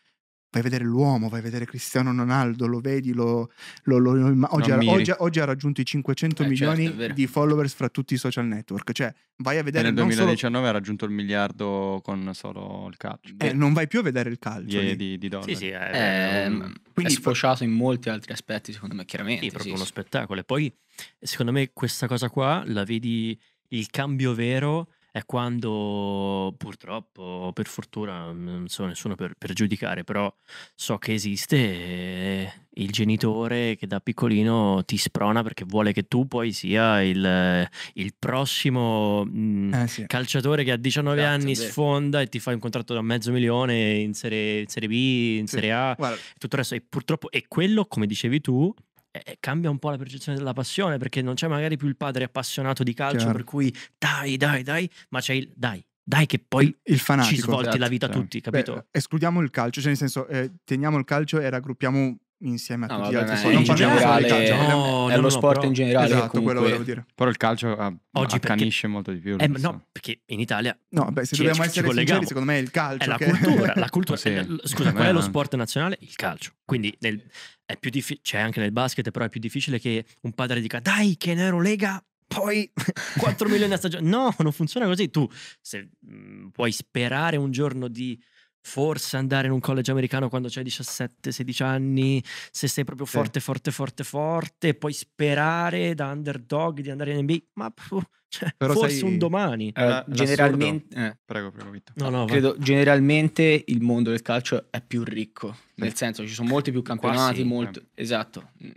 vai a vedere l'uomo, vai a vedere Cristiano Ronaldo, lo vedi, lo, lo, lo, oggi, ha, oggi, oggi, ha, raggiunto i 500 eh, certo, milioni certo, di followers fra tutti i social network, cioè vai a vedere... E nel 2019 solo... ha raggiunto il miliardo con solo il calcio. Eh, non vai più a vedere il calcio. Di, di, di Sì, sì, è, ehm, un... quindi è sfociato in molti altri aspetti, secondo me, chiaramente. è proprio sì, uno sì. spettacolo. E poi, secondo me, questa cosa qua la vedi il cambio vero è quando purtroppo, per fortuna, mhmm, non so nessuno per, per giudicare, però so che esiste eh, il genitore che da piccolino ti sprona perché vuole che tu poi sia il, il prossimo mhmm, eh, sì. calciatore che a 19 Grazie, anni sfonda e ti fa un contratto da mezzo milione in Serie, in serie B, in sì. Serie A, Guarda. tutto il resto. E purtroppo è quello, come dicevi tu, eh, eh, cambia un po' la percezione della passione perché non c'è magari più il padre appassionato di calcio Chiaro. per cui dai, dai, dai, ma c'è il dai, dai che poi il fanatico, ci svolti certo, la vita certo. tutti, capito? Beh, escludiamo il calcio, cioè nel senso eh, teniamo il calcio e raggruppiamo insieme a no, tutti vabbè, gli altri sport. Non parliamo di calcio. No, è lo sport in generale. Esatto, comunque, quello volevo dire. Però il calcio ah, Oggi accanisce perché, molto di più. Eh, no, perché in Italia... No, beh, se ci, dobbiamo ci, essere ci sinceri, secondo me è il calcio. È la che... cultura. La cultura sì. è, scusa, eh, qual è lo eh. sport nazionale? Il calcio. Quindi nel, è più difficile... C'è anche nel basket, però è più difficile che un padre dica dai che in lega. poi 4 milioni a stagione. No, non funziona così. Tu se mh, mhmm, puoi sperare un giorno di forse andare in un college americano quando c'hai 17-16 anni, se sei proprio forte, sì. forte, forte, forte, poi sperare da underdog di andare in NBA, ma puh, cioè, forse sei... un domani. Eh, generalmente, eh, prego, prego, Vito. No, no, credo, generalmente il mondo del calcio è più ricco, sì. nel senso ci sono molti più campionati, sì, eh. molto... eh. esatto, mm,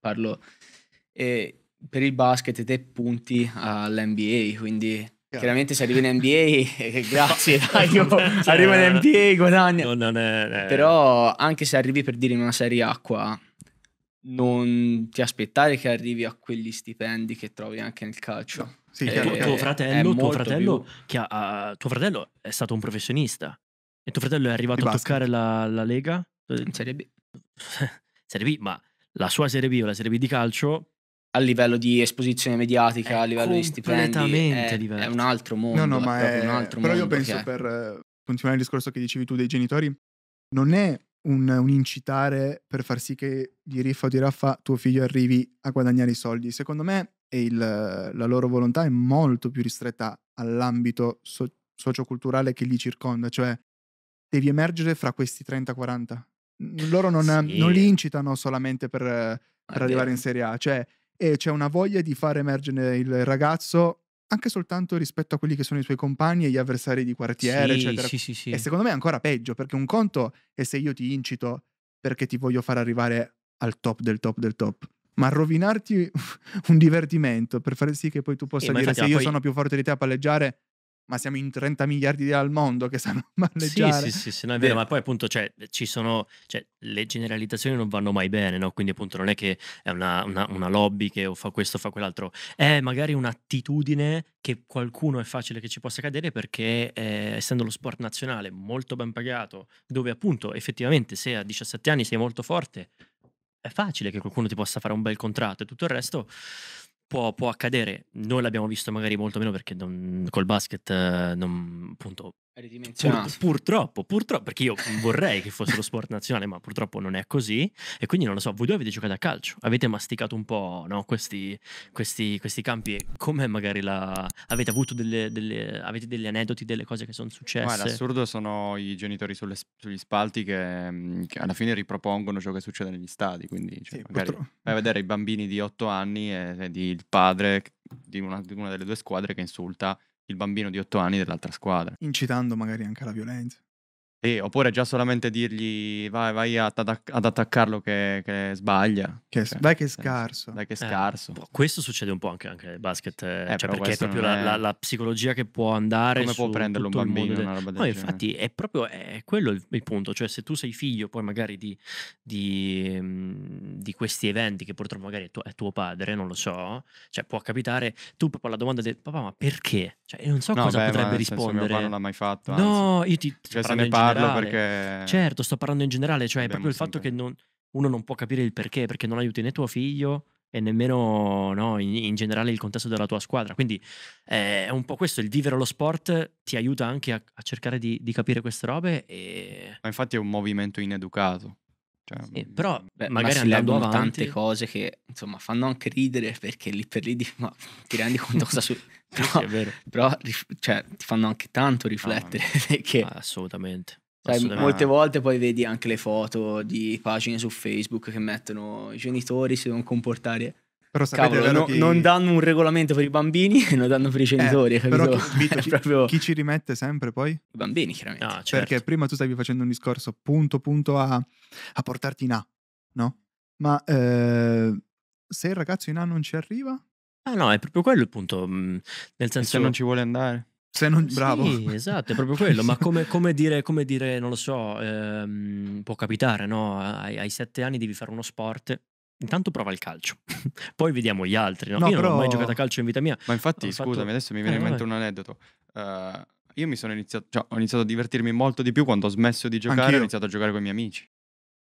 parlo... E per il basket te punti all'NBA, quindi Chiaramente se arrivi in NBA, eh, grazie, dai, io cioè, arrivo in NBA, guadagno. No, è... Eh. Però anche se arrivi per dire in una serie A non ti aspettare che arrivi a quegli stipendi che trovi anche nel calcio. Sì, è, eh, tu, tuo, fratello, tuo fratello che ha, ha, tuo fratello è stato un professionista e tuo fratello è arrivato a toccare la, la Lega? In Serie B. serie B, ma la sua Serie B o la Serie B di calcio a livello di esposizione mediatica, è eh, a livello di stipendi, è, diverso. è un altro mondo. No, no, ma è, è un altro però mondo. io penso, per eh, continuare il discorso che dicevi tu dei genitori, non è un, un, incitare per far sì che di riffa o di raffa tuo figlio arrivi a guadagnare i soldi. Secondo me il, la loro volontà è molto più ristretta all'ambito so, socioculturale che li circonda, cioè devi emergere fra questi 30-40. Loro non, sì. non, li incitano solamente per, per arrivare in Serie A, cioè e c'è una voglia di far emergere il ragazzo anche soltanto rispetto a quelli che sono i suoi compagni e gli avversari di quartiere, sì, eccetera. Sì, sì, sì. E secondo me è ancora peggio, perché un conto è se io ti incito perché ti voglio far arrivare al top del top del top. Ma rovinarti un divertimento per far sì che poi tu possa eh, dire se io poi... sono più forte di te a palleggiare, ma siamo in 30 miliardi al mondo che sanno palleggiare. Sì, sì, sì, sì no, è vero, eh. ma poi appunto cioè, ci sono, cioè, le generalizzazioni non vanno mai bene, no? quindi appunto non è che è una, una, una lobby che o fa questo o fa quell'altro, è magari un'attitudine che qualcuno è facile che ci possa cadere perché eh, essendo lo sport nazionale molto ben pagato, dove appunto effettivamente se a 17 anni sei molto forte, è facile che qualcuno ti possa fare un bel contratto e tutto il resto Può, può, accadere, noi l'abbiamo visto magari molto meno perché non, col basket eh, non, appunto, ridimensionato. Pur, purtroppo, purtroppo, perché io vorrei che fosse lo sport nazionale, ma purtroppo non è così. E quindi non lo so, voi due avete giocato a calcio, avete masticato un po' no, questi, questi, questi, campi. Com'è magari la... Avete avuto delle, delle, avete degli aneddoti, delle cose che sono successe? Ma l'assurdo sono i genitori sulle, sugli spalti che, mm, che, alla fine ripropongono ciò che succede negli stadi. Quindi cioè, sì, magari purtroppo. vai a vedere i bambini di 8 anni e, e eh, di il padre di una, di una delle due squadre che insulta il bambino di otto anni dell'altra squadra. Incitando magari anche alla violenza. Sì, oppure già solamente dirgli vai, vai ad, ad attaccarlo che, che sbaglia. Che, cioè, dai che è scarso. Dai che è eh, scarso. Eh, questo succede un po' anche, anche nel basket, eh, eh cioè perché è proprio la, è... La, la, psicologia che può andare Come può prenderlo un bambino del... No, infatti genere. è proprio è quello il, il, punto, cioè se tu sei figlio poi magari di, di, mm, di questi eventi che purtroppo magari è, tu, è, tuo padre, non lo so, cioè può capitare, tu papà la domanda del papà ma perché? Cioè non so no, cosa beh, potrebbe rispondere. Senso, mio padre non l'ha mai fatto. Anzi. No, io ti... Cioè, se ne parla parlo perché... Certo, sto parlando in generale, cioè proprio il sempre... fatto che non, uno non può capire il perché, perché non aiuti né tuo figlio e nemmeno no, in, in, generale il contesto della tua squadra. Quindi eh, è un po' questo, il vivere lo sport ti aiuta anche a, a cercare di, di, capire queste robe. E... Ma infatti è un movimento ineducato. Cioè, sì, mm, però beh, magari ma andando avanti tante cose che insomma fanno anche ridere perché lì per lì ma, ti rendi conto cosa succede però, sì, però cioè, ti fanno anche tanto riflettere ah, perché... assolutamente Sai, molte volte poi vedi anche le foto di pagine su Facebook che mettono i genitori si devono comportare però Cavolo, no, che... non danno un regolamento per i bambini e lo danno per i eh, genitori. Eh, però chi, chi, proprio... chi, ci rimette sempre poi? I bambini, chiaramente. Ah, certo. Perché prima tu stavi facendo un discorso punto punto a, a portarti in A, no? Ma eh, se il ragazzo in A non ci arriva? Ah no, è proprio quello il punto. Mm, nel senso... Se non ci vuole andare. Se non, bravo. Sì, esatto, è proprio quello. Ma come, come, dire, come dire, non lo so, ehm, può capitare, no? Ai, ai sette anni devi fare uno sport, Intanto prova il calcio, poi vediamo gli altri. No? No, io però... non ho mai giocato a calcio in vita mia. Ma infatti, fatto... scusami, adesso mi viene eh, in mente vabbè. un aneddoto. Uh, io mi sono iniziato, cioè, ho iniziato a divertirmi molto di più quando ho smesso di giocare e ho iniziato a giocare con i miei amici.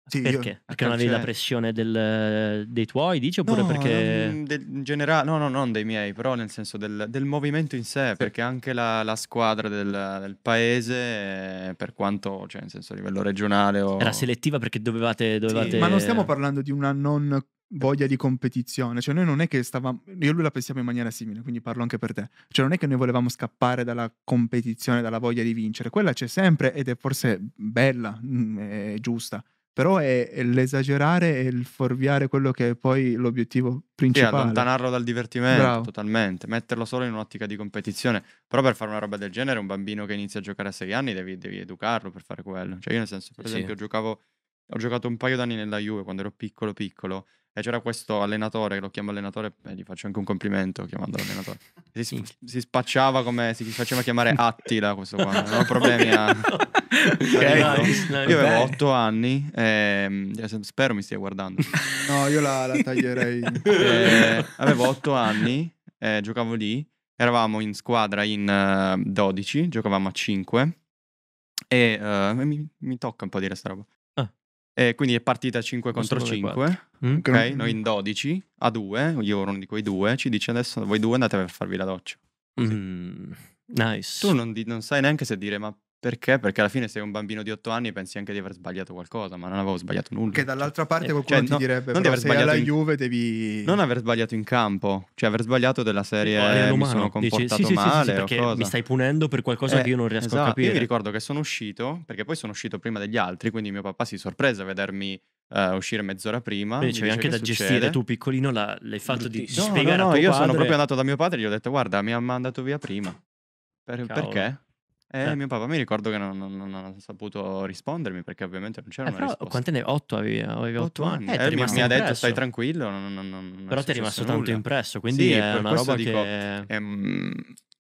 Sì, perché? Io, perché non avevi la pressione del, dei tuoi, dici? Oppure no, perché. Ehm, del, in generale, no, no, non dei miei, però nel senso del, del movimento in sé, sì. perché anche la, la squadra del, del, paese, eh, per quanto, cioè, nel senso a livello regionale. O... Era selettiva perché dovevate. dovevate... Sì, ma non stiamo parlando di una non voglia di competizione, cioè noi non è che stavamo, io e lui la pensiamo in maniera simile, quindi parlo anche per te, cioè non è che noi volevamo scappare dalla competizione, dalla voglia di vincere, quella c'è sempre ed è forse bella, mm, è giusta, però è, è l'esagerare e il forviare quello che è poi l'obiettivo principale. Sì, allontanarlo dal divertimento Bravo. totalmente, metterlo solo in un'ottica di competizione. Però per fare una roba del genere, un bambino che inizia a giocare a 6 anni devi, devi, educarlo per fare quello. Cioè io nel senso, per esempio, giocavo, ho giocato un paio d'anni nella Juve quando ero piccolo piccolo e c'era questo allenatore, lo chiamo allenatore e gli faccio anche un complimento chiamandolo allenatore. Si, si, spacciava come si faceva chiamare Attila questo qua, non ho problemi a... okay. nice, nice. Io avevo otto anni, e, ehm, spero mi stia guardando. No, io la, la taglierei. E, eh, avevo otto anni, e, eh, giocavo lì, eravamo in squadra in uh, eh, 12, giocavamo a 5 e uh, mi, mi, tocca un po' dire sta roba. Eh, quindi è partita 5 contro 5, mm, ok? Gran... Noi in 12 a 2, io ero uno di quei due, ci dice adesso voi due andate a farvi la doccia. Mm, nice. Tu non, non, sai neanche se dire ma perché? Perché alla fine sei un bambino di 8 anni e pensi anche di aver sbagliato qualcosa, ma non avevo sbagliato nulla. Che dall'altra cioè, parte eh, qualcuno cioè, ti no, direbbe non però se alla in... Juve devi... Non aver sbagliato in campo, cioè aver sbagliato della serie oh, mi sono comportato Dici, sì, male sì, sì, sì mi stai punendo per qualcosa eh, che io non riesco eh, esatto. a capire. Io mi ricordo che sono uscito, perché poi sono uscito prima degli altri, quindi mio papà si sorprese a vedermi Uh, uscire mezz'ora prima. Beh, c'è anche da succede. gestire tu piccolino, la, l'hai fatto di, di no, spiegare no, no, io padre. sono proprio andato da mio padre e gli ho detto guarda mi ha mandato via prima. Per, perché? Eh, Eh. mio papà mi ricordo che non, non- non ha saputo rispondermi perché ovviamente non c'era Eh, una però risposta. quante ne 8 avevi? avevi Otto anni? Eh, eh ti Eh, mi, rimasto mi ha detto stai tranquillo, non, non- non- non Però ti è rimasto tanto nulla. impresso, quindi Sì, è per una roba dico, che... ehm,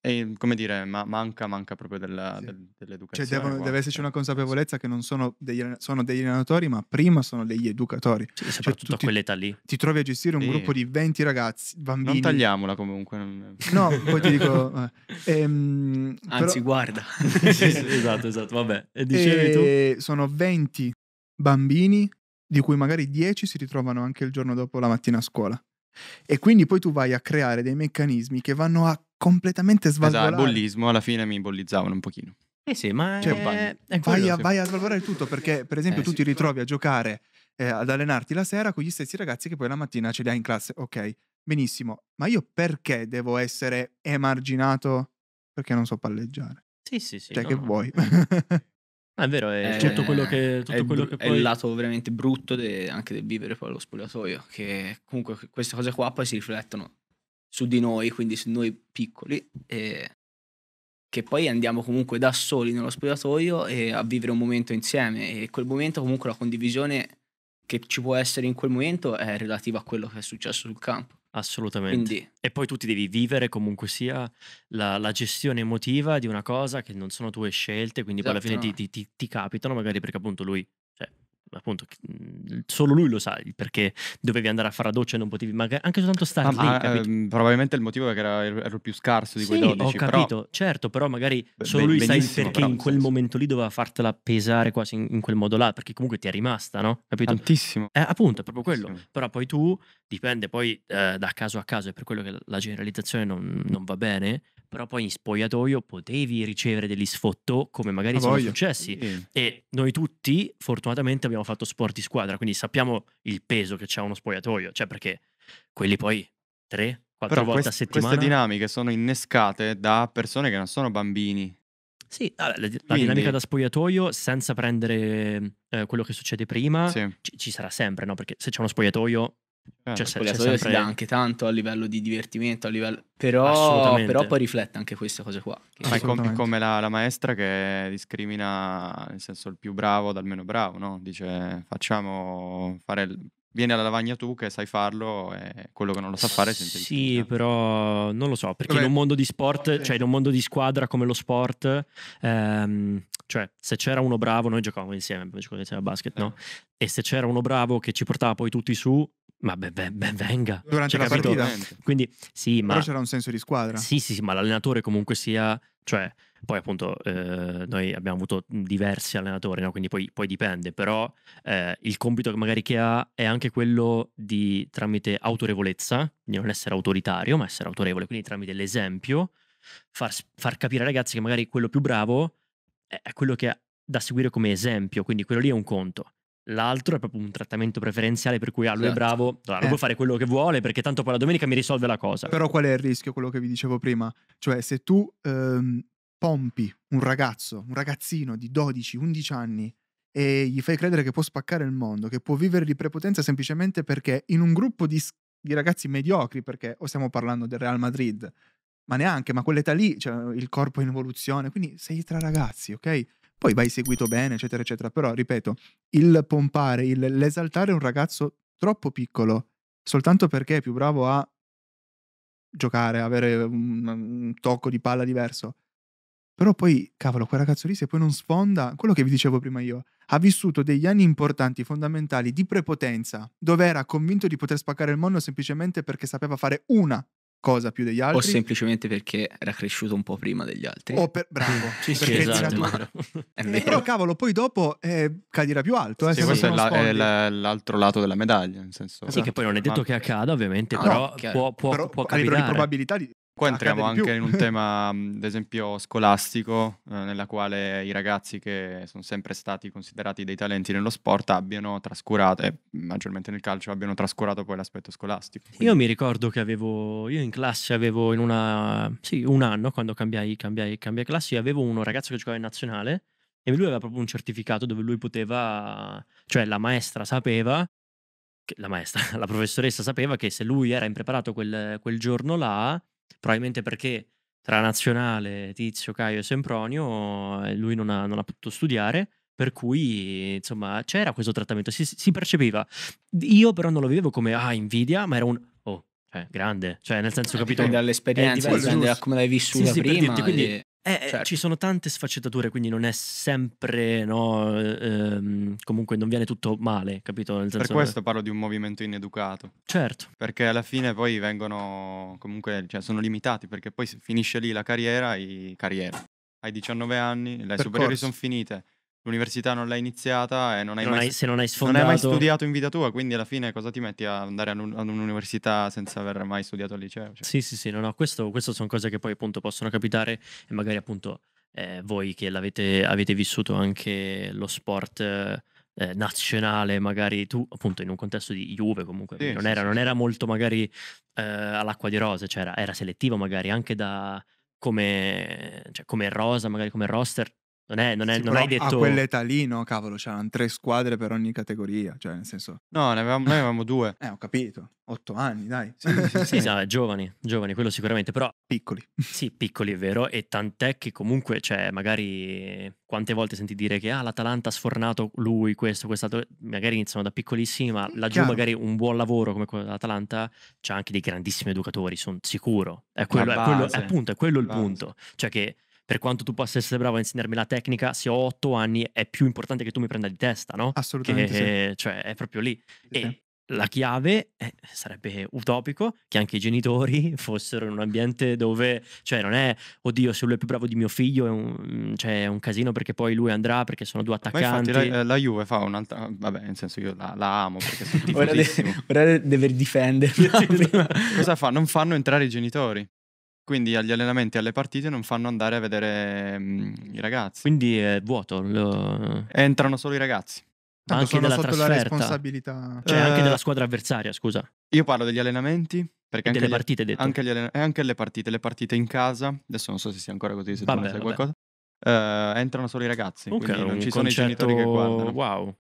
e, come dire, ma manca, manca proprio della, sì. del, cioè, dell'educazione. Cioè, devono, deve esserci una consapevolezza che non sono degli, sono degli allenatori, ma prima sono degli educatori. Cioè, soprattutto cioè, a quell'età lì. Ti trovi a gestire un sì. gruppo di 20 ragazzi, bambini. Non tagliamola comunque. Non... No, poi ti dico... Eh, ehm, Anzi, però... guarda. esatto, esatto, vabbè. E dicevi e tu? Sono 20 bambini, di cui magari 10 si ritrovano anche il giorno dopo la mattina a scuola. E quindi poi tu vai a creare dei meccanismi che vanno a completamente svalvolare. Esatto, bullismo, alla fine mi bollizzavano un pochino. Eh sì, ma cioè, è... È vai, a, vai, a, svalvolare tutto perché, per esempio, eh, tu sì, ti ritrovi a giocare, eh, ad allenarti la sera con gli stessi ragazzi che poi la mattina ce li hai in classe. Ok, benissimo, ma io perché devo essere emarginato perché non so palleggiare? Sì, sì, sì. Cioè, no, che no. vuoi? Ah, è vero, è, è, eh, tutto quello che, tutto è, quello che poi... è il lato veramente brutto de, anche del vivere poi allo spogliatoio, che comunque queste cose qua poi si riflettono su di noi, quindi su noi piccoli, eh, che poi andiamo comunque da soli nello spogliatoio eh, a vivere un momento insieme e quel momento comunque la condivisione che ci può essere in quel momento è relativa a quello che è successo sul campo. Assolutamente. Quindi... E poi tu ti devi vivere comunque sia la, la, gestione emotiva di una cosa che non sono tue scelte, quindi esatto, poi alla fine no. Esatto. ti, ti, ti, capitano magari perché appunto lui appunto solo lui lo sa perché dovevi andare a fare la doccia e non potevi magari anche soltanto stare ah, lì eh, capito? Ehm, probabilmente il motivo è che ero più scarso di quei sì, 12 ho capito però... certo però magari solo lui sa il perché in quel senso. momento lì doveva fartela pesare quasi in, in, quel modo là perché comunque ti è rimasta no? capito? tantissimo eh, appunto è proprio quello sì. però poi tu dipende poi eh, da caso a caso e per quello che la generalizzazione non, non va bene però poi in spogliatoio potevi ricevere degli sfotto come magari ah, sono voglio. successi. Eh. E noi tutti, fortunatamente, abbiamo fatto sport di squadra, quindi sappiamo il peso che c'è uno spogliatoio, cioè perché quelli poi tre, quattro però volte quest- a settimana. Queste dinamiche sono innescate da persone che non sono bambini. Sì, la, la Quindi... dinamica da spogliatoio senza prendere eh, quello che succede prima sì. ci, ci, sarà sempre, no? Perché se c'è uno spogliatoio eh, cioè, se, sempre... si dà anche tanto a livello di divertimento, a livello... però, però poi riflette anche queste cose qua. Ma è com- come la, la, maestra che discrimina, nel senso, il più bravo dal meno bravo, no? Dice, facciamo fare... Il... Vieni alla lavagna tu che sai farlo e quello che non lo sa fare sente Sì, però non lo so, perché Vabbè. in un mondo di sport, cioè in un mondo di squadra come lo sport, ehm, cioè se c'era uno bravo, noi giocavamo insieme, giocavamo insieme a basket, eh. no? E se c'era uno bravo che ci portava poi tutti su, ma ben, ben, ben venga. Durante cioè, la capito? partita. Quindi, sì, ma... Però c'era un senso di squadra. Sì, sì, sì, ma l'allenatore comunque sia... Cioè, poi appunto eh, noi abbiamo avuto diversi allenatori, no? quindi poi, poi, dipende, però eh, il compito che magari che ha è anche quello di tramite autorevolezza, di non essere autoritario, ma essere autorevole, quindi tramite l'esempio, far, far capire ai ragazzi che magari quello più bravo è quello che ha da seguire come esempio, quindi quello lì è un conto l'altro è proprio un trattamento preferenziale per cui ah, lui esatto. è bravo, allora, eh. può fare quello che vuole perché tanto poi la domenica mi risolve la cosa. Però qual è il rischio, quello che vi dicevo prima? Cioè se tu ehm, pompi un ragazzo, un ragazzino di 12-11 anni e gli fai credere che può spaccare il mondo, che può vivere di prepotenza semplicemente perché in un gruppo di, di ragazzi mediocri, perché o stiamo parlando del Real Madrid, ma neanche, ma quell'età lì, cioè il corpo è in evoluzione, quindi sei tra ragazzi, ok? poi vai seguito bene, eccetera, eccetera. Però, ripeto, il pompare, il, l'esaltare un ragazzo troppo piccolo, soltanto perché è più bravo a giocare, avere un, un tocco di palla diverso. Però poi, cavolo, quel ragazzo lì se poi non sfonda, quello che vi dicevo prima io, ha vissuto degli anni importanti, fondamentali, di prepotenza, dove era convinto di poter spaccare il mondo semplicemente perché sapeva fare una cosa più degli altri. O semplicemente perché era cresciuto un po' prima degli altri. O per... bravo, sì, sì, esatto, ma... eh, Però cavolo, poi dopo eh, cadrà più alto. Eh, sì, questo è, la, è la, l'altro lato della medaglia. Nel senso... Sì, esatto. che poi non è detto ma... Esatto. che accada ovviamente, no, però, no, può, può, però può capitare. probabilità di... Qua entriamo anche in un tema, ad esempio, scolastico, eh, nella quale i ragazzi che sono sempre stati considerati dei talenti nello sport abbiano trascurato, e maggiormente nel calcio, abbiano trascurato poi l'aspetto scolastico. Quindi... Io mi ricordo che avevo, io in classe avevo in una, sì, un anno, quando cambiai, cambiai, cambiai classe, avevo un ragazzo che giocava in nazionale e lui aveva proprio un certificato dove lui poteva, cioè la maestra sapeva la maestra, la professoressa sapeva che se lui era impreparato quel, quel giorno là, probabilmente perché tra nazionale, Tizio, Caio e Sempronio eh, lui non ha, non ha potuto studiare, per cui insomma c'era questo trattamento, si, si, percepiva. Io però non lo vivevo come ah, invidia, ma era un oh, cioè, grande, cioè nel senso eh, capito... Dipende dall'esperienza, eh, dipende da come l'hai vissuta sì, prima. Sì, per dirti, quindi, e... Eh, eh certo. Ci sono tante sfaccettature, quindi non è sempre, no, ehm, comunque non viene tutto male, capito? Nel per questo che... parlo di un movimento ineducato. Certo. Perché alla fine poi vengono, comunque, cioè, sono limitati, perché poi finisce lì la carriera, i... carriera. Hai 19 anni, le Percorso. superiori sono finite, l'università non l'hai iniziata e non hai, non mai, hai, non hai sfondato... non hai mai studiato in vita tua, quindi alla fine cosa ti metti a andare ad, un'università senza aver mai studiato al liceo? Cioè. Sì, sì, sì, no, no, questo, questo sono cose che poi appunto possono capitare e magari appunto eh, voi che l'avete avete vissuto anche lo sport... eh, nazionale, magari tu appunto in un contesto di Juve comunque sì, non, sì, era, sì. non, era, molto magari eh, all'acqua di rose, cioè era, era selettivo magari anche da come, cioè, come rosa, magari come roster, non, è, non, è, sì, non hai detto... A quell'età lì, no, cavolo, c'erano tre squadre per ogni categoria, cioè nel senso... No, ne avevamo, noi avevamo due. eh, ho capito. Otto anni, dai. Sì, sì, sì, sì. No, giovani, giovani, quello sicuramente, però... Piccoli. Sì, piccoli, è vero, e tant'è che comunque, cioè, magari quante volte senti dire che ah, l'Atalanta ha sfornato lui, questo, quest'altro, magari iniziano da piccolissimi, ma laggiù Chiaro. magari un buon lavoro come quello dell'Atalanta c'ha anche dei grandissimi educatori, sono sicuro. È quello, è quello, è appunto, è quello il punto. Cioè che per quanto tu possa essere bravo a insegnarmi la tecnica, se ho otto anni è più importante che tu mi prenda di testa, no? Assolutamente. Che, sì. Cioè, è proprio lì. Sì. E la chiave eh, sarebbe utopico che anche i genitori fossero in un ambiente dove, cioè, non è oddio, se lui è più bravo di mio figlio è un, mm, cioè, è un casino perché poi lui andrà perché sono due attaccanti. Ma infatti, la, la Juve fa un'altra, vabbè, nel senso, io la, la amo perché sono tifosissimo. ora, de- ora deve difendere. Cosa fa? Non fanno entrare i genitori. Quindi agli allenamenti e alle partite non fanno andare a vedere mh, mhmm, i ragazzi. Quindi è vuoto. Lo... Entrano solo i ragazzi. Tanto anche sono della sotto trasferta. la responsabilità. Cioè, eh, anche della squadra avversaria, scusa. Io parlo degli allenamenti. Perché anche delle gli, partite, detto. Anche, gli allen- eh, anche le partite, le partite in casa. Adesso non so se sia ancora così, se vabbè, tu sai qualcosa. Uh, entrano solo i ragazzi, okay, quindi non ci sono i genitori che guardano. Wow.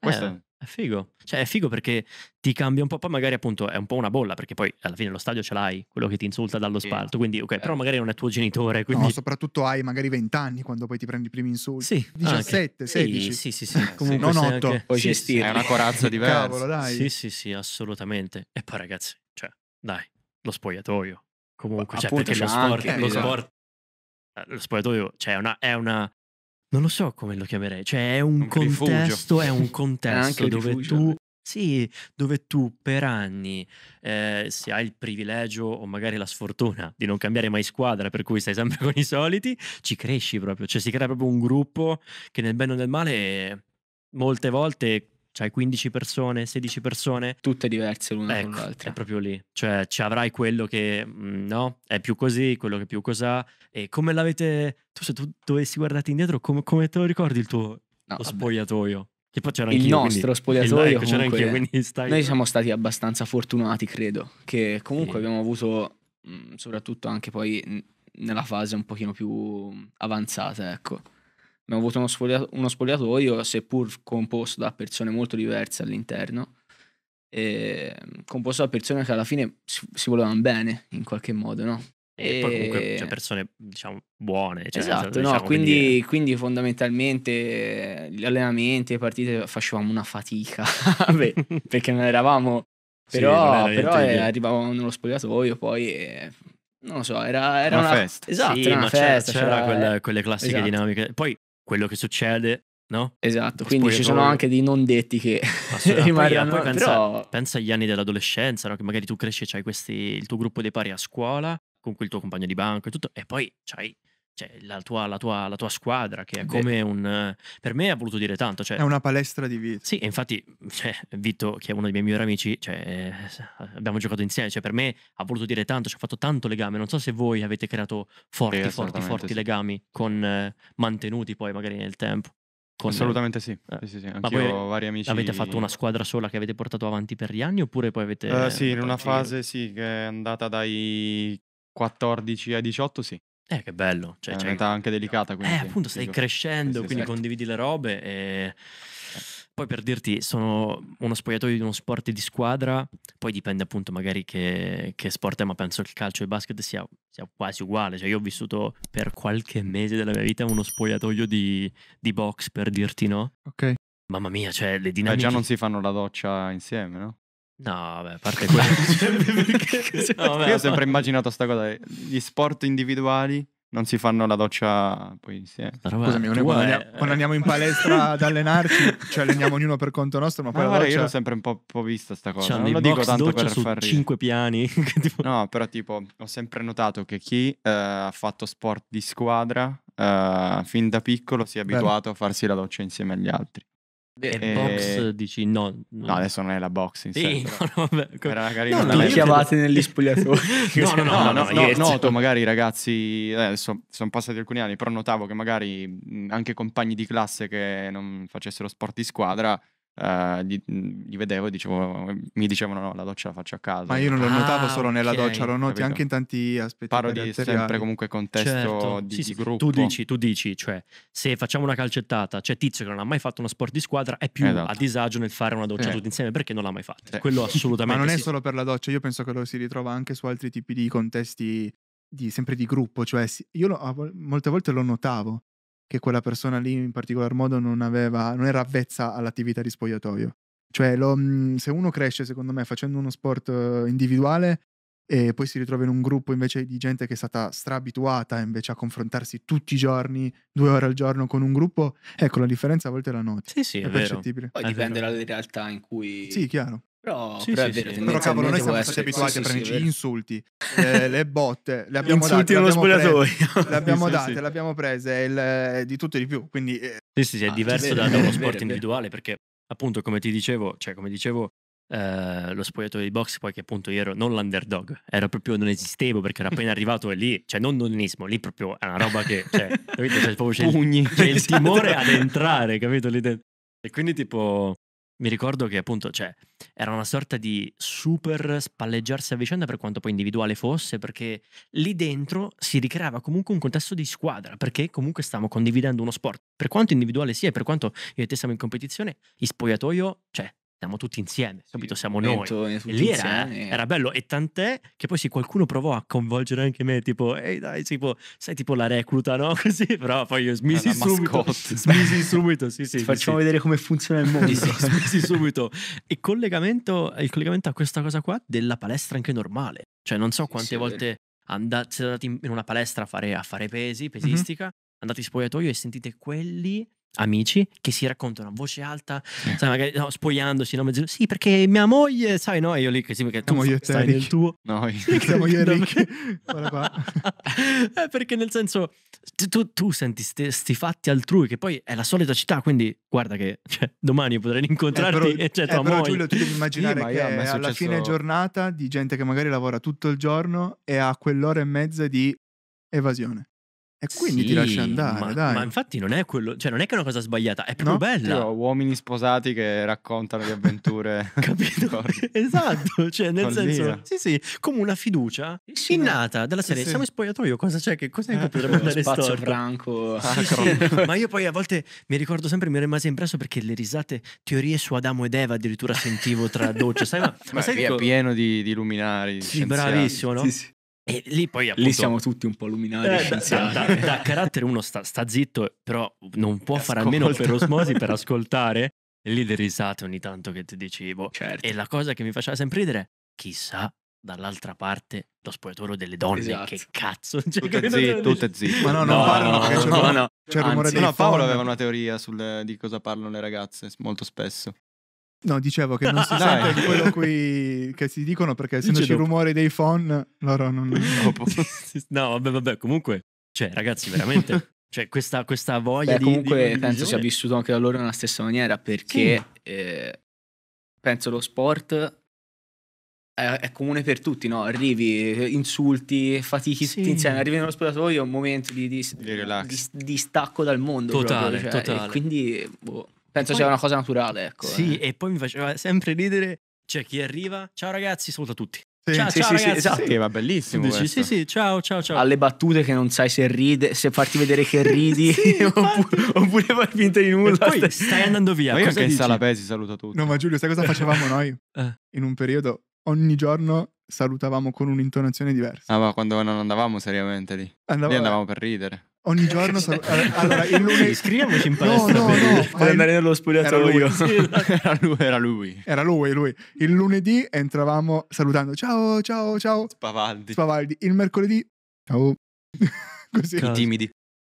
Questo eh. È figo. Cioè, è figo perché ti cambia un po'. Poi magari appunto è un po' una bolla, perché poi alla fine lo stadio ce l'hai, quello che ti insulta dallo sì. spalto. Quindi, ok, eh. però magari non è tuo genitore. Quindi... No, soprattutto hai magari 20 anni quando poi ti prendi i primi insulti. Sì. 17, ah, 16. Sì, sì, sì. Eh, sì. Comunque non 8. Anche... Poi sì, sì, È una corazza diversa. Cavolo, dai. Sì, sì, sì, assolutamente. E poi ragazzi, cioè, dai, lo spogliatoio. Comunque, Ma, cioè, appunto, perché lo sport, anche, lo sport eh, lo spogliatoio cioè una, è una non lo so come lo chiamerei, cioè è un, un contesto, è un contesto è dove rifugio, tu... Sì, dove tu per anni, eh, se hai il privilegio o magari la sfortuna di non cambiare mai squadra, per cui stai sempre con i soliti, ci cresci proprio, cioè si crea proprio un gruppo che nel bene o nel male molte volte c'hai 15 persone, 16 persone. Tutte diverse l'una ecco, con l'altra. È proprio lì. Cioè, ci avrai quello che mm, no, è più così, quello che più cos'ha. E come l'avete. Tu, se tu dovessi guardarti indietro, come, come te lo ricordi il tuo no, spogliatoio? Che poi c'era il nostro spogliatoio. Quindi, comunque, c'era anch'io, stai... Noi siamo stati abbastanza fortunati, credo. Che comunque sì. abbiamo avuto, mm, soprattutto anche poi nella fase un pochino più mm, avanzata, ecco abbiamo avuto uno, sfogliato- uno spogliatoio, seppur composto da persone molto diverse all'interno, ehm, composto da persone che alla fine si, si volevano bene in qualche modo, no? E, e, poi comunque cioè, persone diciamo buone. Cioè, esatto, diciamo, no, diciamo, quindi, quindi, fondamentalmente gli allenamenti, le partite facevamo una fatica Beh, perché non eravamo, però, sì, però eh, arrivavamo nello spogliatoio poi... Eh, non lo so, era, era una, una, festa. Esatto, sì, una festa, c'era, c'era, c'era quelle, quelle classiche esatto. dinamiche. Poi quello che succede, no? Esatto, Spoiler quindi ci sono horror. anche dei non detti che ah, rimarranno. Poi, poi pensa, però... pensa, agli anni dell'adolescenza, no? che magari tu cresci e hai il tuo gruppo dei pari a scuola, con quel tuo compagno di banco e tutto, e poi c'hai cioè, la, tua, la, tua, la, tua, squadra, che è come un... Per me ha voluto dire tanto. Cioè, è una palestra di vita. Sì, infatti cioè, Vitto, che è uno dei miei migliori amici, cioè, abbiamo giocato insieme, cioè, per me ha voluto dire tanto, ci ha fatto tanto legame. Non so se voi avete creato forti, sì, forti, forti sì. legami, con, mantenuti poi magari nel tempo. Con... Assolutamente sì. Eh. sì, sì, sì. Anch'io vari amici. Avete fatto una squadra sola che avete portato avanti per gli anni oppure poi avete... Uh, sì, in una fase sì, che è andata dai 14 ai 18 sì. Eh, che bello. Cioè, è un'età anche delicata. Quindi, eh, appunto, stai dico, crescendo, quindi esatto. condividi le robe. E... Eh. Poi per dirti, sono uno spogliatoio di uno sport di squadra, poi dipende appunto magari che, che sport è, ma penso che il calcio e il basket sia, sia, quasi uguale. Cioè io ho vissuto per qualche mese della mia vita uno spogliatoio di, di box, per dirti no. Ok. Mamma mia, cioè le dinamiche... Ma già non si fanno la doccia insieme, no? No, vabbè, a parte quello. Cioè, no, vabbè, Io ho sempre immaginato sta cosa, eh. gli sport individuali non si fanno la doccia poi insieme. Scusami, quando, è... quando, andiamo in palestra ad allenarci, ci alleniamo ognuno per conto nostro, ma poi ma la doccia... Io l'ho sempre un po', po vista sta cosa, cioè, non lo dico tanto per far cinque piani. no, però tipo, ho sempre notato che chi eh, ha fatto sport di squadra, eh, fin da piccolo si è abituato Bene. a farsi la doccia insieme agli altri. E eh, box dici no, no, no. adesso non è la box in sì, sé, no, no, era una carina. Non vi chiamate negli spogliatoi. no, no, no, no, no, noto magari ragazzi, adesso eh, sono passati alcuni anni, però notavo che magari anche compagni di classe che non facessero sport di squadra Uh, gli, mhmm, gli, vedevo e dicevo, mi dicevano no, la doccia la faccio a casa. Ma io non l'ho ah, notato solo nella okay, doccia, lo noti capito. anche in tanti aspetti. Parlo di sempre comunque contesto certo. di, sì, di gruppo. Tu dici, tu dici, cioè, se facciamo una calcettata, c'è cioè Tizio che non ha mai fatto uno sport di squadra, è più esatto. a disagio nel fare una doccia eh. tutti insieme perché non l'ha mai fatta. Sì. Quello assolutamente. Ma non è solo per la doccia, io penso che lo si ritrova anche su altri tipi di contesti di, sempre di gruppo, cioè io lo, molte volte lo notavo che quella persona lì in particolar modo non, aveva, non era avvezza all'attività di spogliatoio. Cioè, lo, mhmm, se uno cresce, secondo me, facendo uno sport eh, individuale e poi si ritrova in un gruppo invece di gente che è stata strabituata invece a confrontarsi tutti i giorni, due ore al giorno con un gruppo, ecco la differenza a volte la notte. Sì, sì, è, è percettibile. Poi è dipende vero. dalle realtà in cui. Sì, chiaro. Però, sì, però, sì, vero, sì. però cavolo, noi siamo stati abituati a prenderci gli insulti, eh, le botte, le abbiamo insulti date, nello spogliatoio. Le abbiamo date, le abbiamo prese, il, di tutto e di più. Quindi, eh. Sì, sì, è ah, diverso da, uno sport vero, individuale perché appunto come ti dicevo, cioè come dicevo eh, lo spogliatoio di box poi che appunto io ero non l'underdog era proprio non esistevo perché era appena arrivato e lì cioè non nonnismo lì proprio è una roba che cioè, capito? Cioè, proprio c'è, il, c'è il timore ad entrare capito lì dentro e quindi tipo mi ricordo che appunto, cioè, era una sorta di super spalleggiarsi a vicenda per quanto poi individuale fosse, perché lì dentro si ricreava comunque un contesto di squadra, perché comunque stavamo condividendo uno sport. Per quanto individuale sia e per quanto io e te siamo in competizione, in spogliatoio, cioè, siamo tutti insieme, capito? Siamo noi. E lì era, era, bello. E tant'è che poi sì, qualcuno provò a coinvolgere anche me, tipo, ehi dai, tipo, sei tipo la recluta, no? Così, però poi io ah, smisi subito. Smisi subito, sì, sì. Ti facciamo sì. vedere come funziona il mondo. smisi subito. E collegamento, il collegamento a questa cosa qua della palestra anche normale. Cioè, non so quante sì, volte andate, siete andati in una palestra a fare, a fare pesi, pesistica, mm-hmm. andate in spogliatoio e sentite quelli amici che si raccontano a voce alta, eh. sai, magari no, spogliandosi, no, mezzo, sì, perché mia moglie, sai, no, io lì che sì, perché tu moglie stai Eric. nel tuo. No, io sì, siamo io e Rick. qua. eh, perché nel senso tu, tu senti questi fatti altrui che poi è la solita città, quindi guarda che cioè, domani potrei incontrarti eh, però, e c'è eh, tua però, moglie. Giulio, tu devi immaginare sì, che è, è alla fine giornata di gente che magari lavora tutto il giorno e ha quell'ora e mezza di evasione. E quindi sì, ti lasci andare, ma, dai. Ma infatti non è quello, cioè non è che è una cosa sbagliata, è proprio no? bella. Io, uomini sposati che raccontano le avventure. Capito? esatto, cioè nel Follia. senso, sì sì, come una fiducia sì, innata no. dalla serie. Sì, Siamo in spogliatoio, cosa c'è che cos'è eh, che potremmo andare spazio storta? franco. Sì, ah, sì. ma io poi a volte mi ricordo sempre mi rimase impresso perché le risate teorie su Adamo ed Eva addirittura sentivo tra docce, sai, ma, ma, ma sai è pieno di, di luminari. Sì, scienziati. bravissimo, no? Sì, sì. E lì poi appunto, Lì siamo tutti un po' luminari. Eh, da, da, da, carattere uno sta, sta, zitto, però non può fare almeno per osmosi per ascoltare. E lì le risate ogni tanto che ti dicevo. Certo. E la cosa che mi faceva sempre ridere, chissà dall'altra parte lo spogliatoio delle donne, esatto. che cazzo. Cioè, tutte zitte, tutte zitte. Ma no, no, no, parlano, no, no, no, no. C'è il rumore Anzi, no, Paolo aveva una teoria sul, di cosa parlano le ragazze molto spesso. No, dicevo che non si sente quello qui che si dicono perché se non ci rumori dei phone loro non... no, vabbè, vabbè, comunque, cioè ragazzi, veramente... Cioè, questa, questa voglia Beh, di. Comunque, di penso sia vissuto anche da loro nella stessa maniera perché sì. eh, penso lo sport è, è, comune per tutti, no? Arrivi, insulti, fatichi sì. tutti insieme. Arrivi nello spogliatoio, è un momento di, di, di, di stacco dal mondo. Totale, proprio, cioè, totale. quindi, boh. Penso poi, sia una cosa naturale, ecco. Sì, eh. e poi mi faceva sempre ridere, c'è cioè, chi arriva, ciao ragazzi, saluta tutti. Sì, ciao, sì, ciao, sì, Sì, esatto. sì, va bellissimo. Dici, sì, sì, ciao, ciao, ciao. Alle battute che non sai se ride, se farti vedere che ridi sì, oppure, oppure far finta di nulla. E poi stai andando via. Ma io anche in sala pesi saluto tutti. No, ma Giulio, sai cosa facevamo noi? Eh. In un periodo ogni giorno salutavamo con un'intonazione diversa. Ah, ma quando non andavamo seriamente lì. Andavo, lì andavamo eh. per ridere. Ogni giorno sal- eh, allora, il lunedì scriviamoci in palestra no, no, no. per andare nello spogliatoio. Era lui, era lui. Era lui, lui. Il lunedì entravamo salutando ciao, ciao, ciao. Spavaldi. Spavaldi. Il mercoledì ciao. Così. I timidi.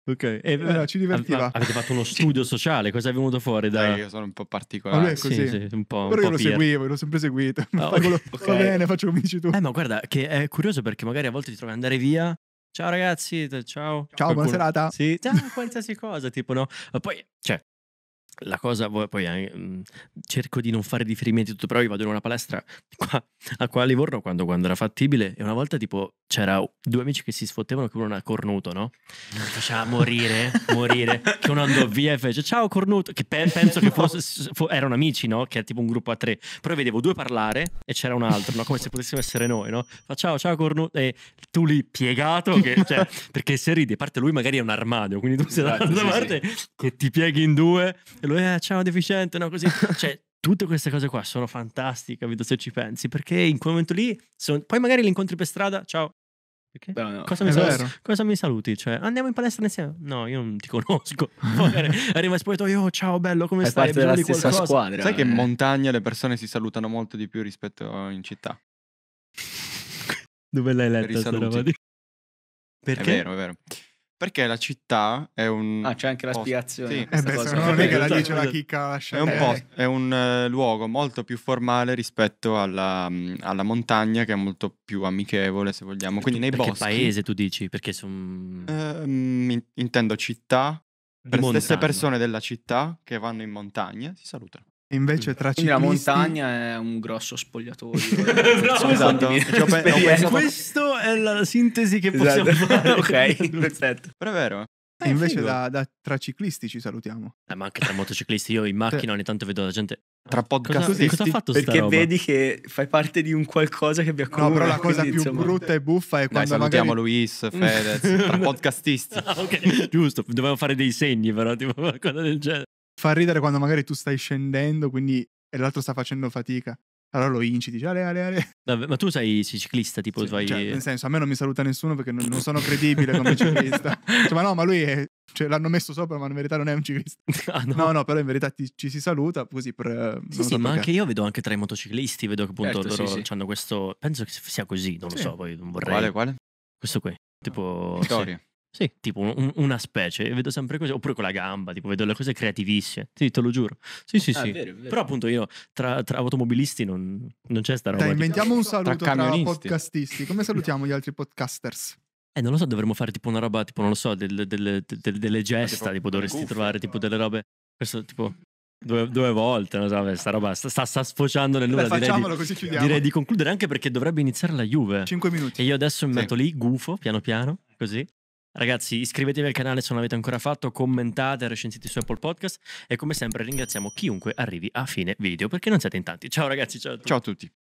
Ok, e eh, allora, ci divertiva. avete fatto uno studio sociale, cosa è venuto fuori da... Dai, io sono un po' particolare. Ah, sì, sì, un po', Però un io po lo seguivo, io l'ho sempre seguito. Oh, okay. Va bene, faccio come dici tu. Eh, ma guarda, che è curioso perché magari a volte ti trovi ad andare via ciao ragazzi, ciao. Ciao, buona serata. Sì, ah, qualsiasi cosa, tipo no. Poi, cioè, la cosa boh, poi eh, cerco di non fare riferimenti a tutto, però io vado in una palestra qua, a qua a Livorno quando, quando, era fattibile e una volta tipo c'era due amici che si sfottevano che uno era cornuto, no? Mi faceva morire, morire, che uno andò via e fece ciao cornuto, che pe penso che fosse, fo erano amici, no? Che è tipo un gruppo a tre, però vedevo due parlare e c'era un altro, no? Come se potessimo essere noi, no? Fa ciao ciao cornuto e tu lì piegato, che, cioè, perché se ridi, a parte lui magari è un armadio, quindi tu sei esatto, dall'altra sì, parte sì. che ti pieghi in due e lui, eh, ciao deficiente, no, così. Cioè, tutte queste cose qua sono fantastiche, capito, se ci pensi, perché in quel momento lì, sono... poi magari li incontri per strada, ciao, No, no. Cosa, mi Cosa, mi saluti? Cioè, andiamo in palestra insieme? No, io non ti conosco. Arriva e io, oh, ciao bello, come È stai? parte della stessa squadra. Sai eh. che in eh. montagna le persone si salutano molto di più rispetto in città. Dove l'hai letto? Perché? È vero, è vero. Perché la città è un. Ah, c'è anche la spiegazione. Sì. Eh beh, se non è che la cioè, dice la chicca, lascia. È un, posto, è un uh, luogo molto più formale rispetto alla, um, alla, montagna, che è molto più amichevole, se vogliamo. Quindi nei perché boschi. paese tu dici? Perché sono. Uh, eh, mm, in, intendo città. Per le stesse persone della città che vanno in montagna si salutano. Invece tra Quindi ciclisti... la montagna è un grosso spogliatoio. Bravo, eh, esatto. Cioè, ho pensato... Questo è la sintesi che possiamo esatto. fare. ok, perfetto. Però è vero. Eh, invece da, da, tra ciclisti ci salutiamo. Eh, ma anche tra motociclisti, io in macchina cioè ogni tanto vedo la gente. Tra podcast cosa, cosa ha fatto perché vedi che fai parte di un qualcosa che vi comune. No, però la cosa più insomma... brutta e buffa è quando Dai, salutiamo magari... Luis, mm. Fedez, tra podcastisti. Ah, ok, giusto, dovevo fare dei segni però, tipo una cosa del genere. Fa ridere quando magari tu stai scendendo, quindi e l'altro sta facendo fatica. Allora lo inci, dice ale ale ale. Vabbè, ma tu sei ciclista, tipo sì, vai... Cioè, nel senso, a me non mi saluta nessuno perché non, non sono credibile come ciclista. cioè, ma no, ma lui è... Cioè, l'hanno messo sopra, ma in verità non è un ciclista. Ah, no. no. no, però in verità ti, ci si saluta così per... Eh, sì, sì, so ma anche io vedo anche tra i motociclisti, vedo che appunto certo, loro sì, hanno questo... Penso che sia così, non lo so, poi non vorrei... Quale, quale? Questo qui, tipo... Vittoria. Sì. Sì, tipo un, una specie, vedo sempre cose, oppure con la gamba, tipo vedo le cose creativissime, sì, te lo giuro. Sì, sì, ah, sì. Vero, vero. Però appunto io tra, tra automobilisti non, non, c'è sta roba. Dai, inventiamo tipo. un saluto tra, tra podcastisti. Come salutiamo gli altri podcasters? Eh, non lo so, dovremmo fare tipo una roba, tipo, non lo so, delle, delle, delle, delle gesta, tipo, tipo dovresti cuffia, trovare tipo delle robe, questo tipo... Due, due, volte, non so, beh, sta roba sta, sta, sta sfociando nel nulla. direi, di, direi di concludere anche perché dovrebbe iniziare la Juve. Cinque minuti. E io adesso mi metto lì, gufo, piano piano, così. Ragazzi, iscrivetevi al canale se non l'avete ancora fatto, commentate, recensite su Apple Podcast e come sempre ringraziamo chiunque arrivi a fine video perché non siete in tanti. Ciao ragazzi, ciao a tutti. Ciao a tutti.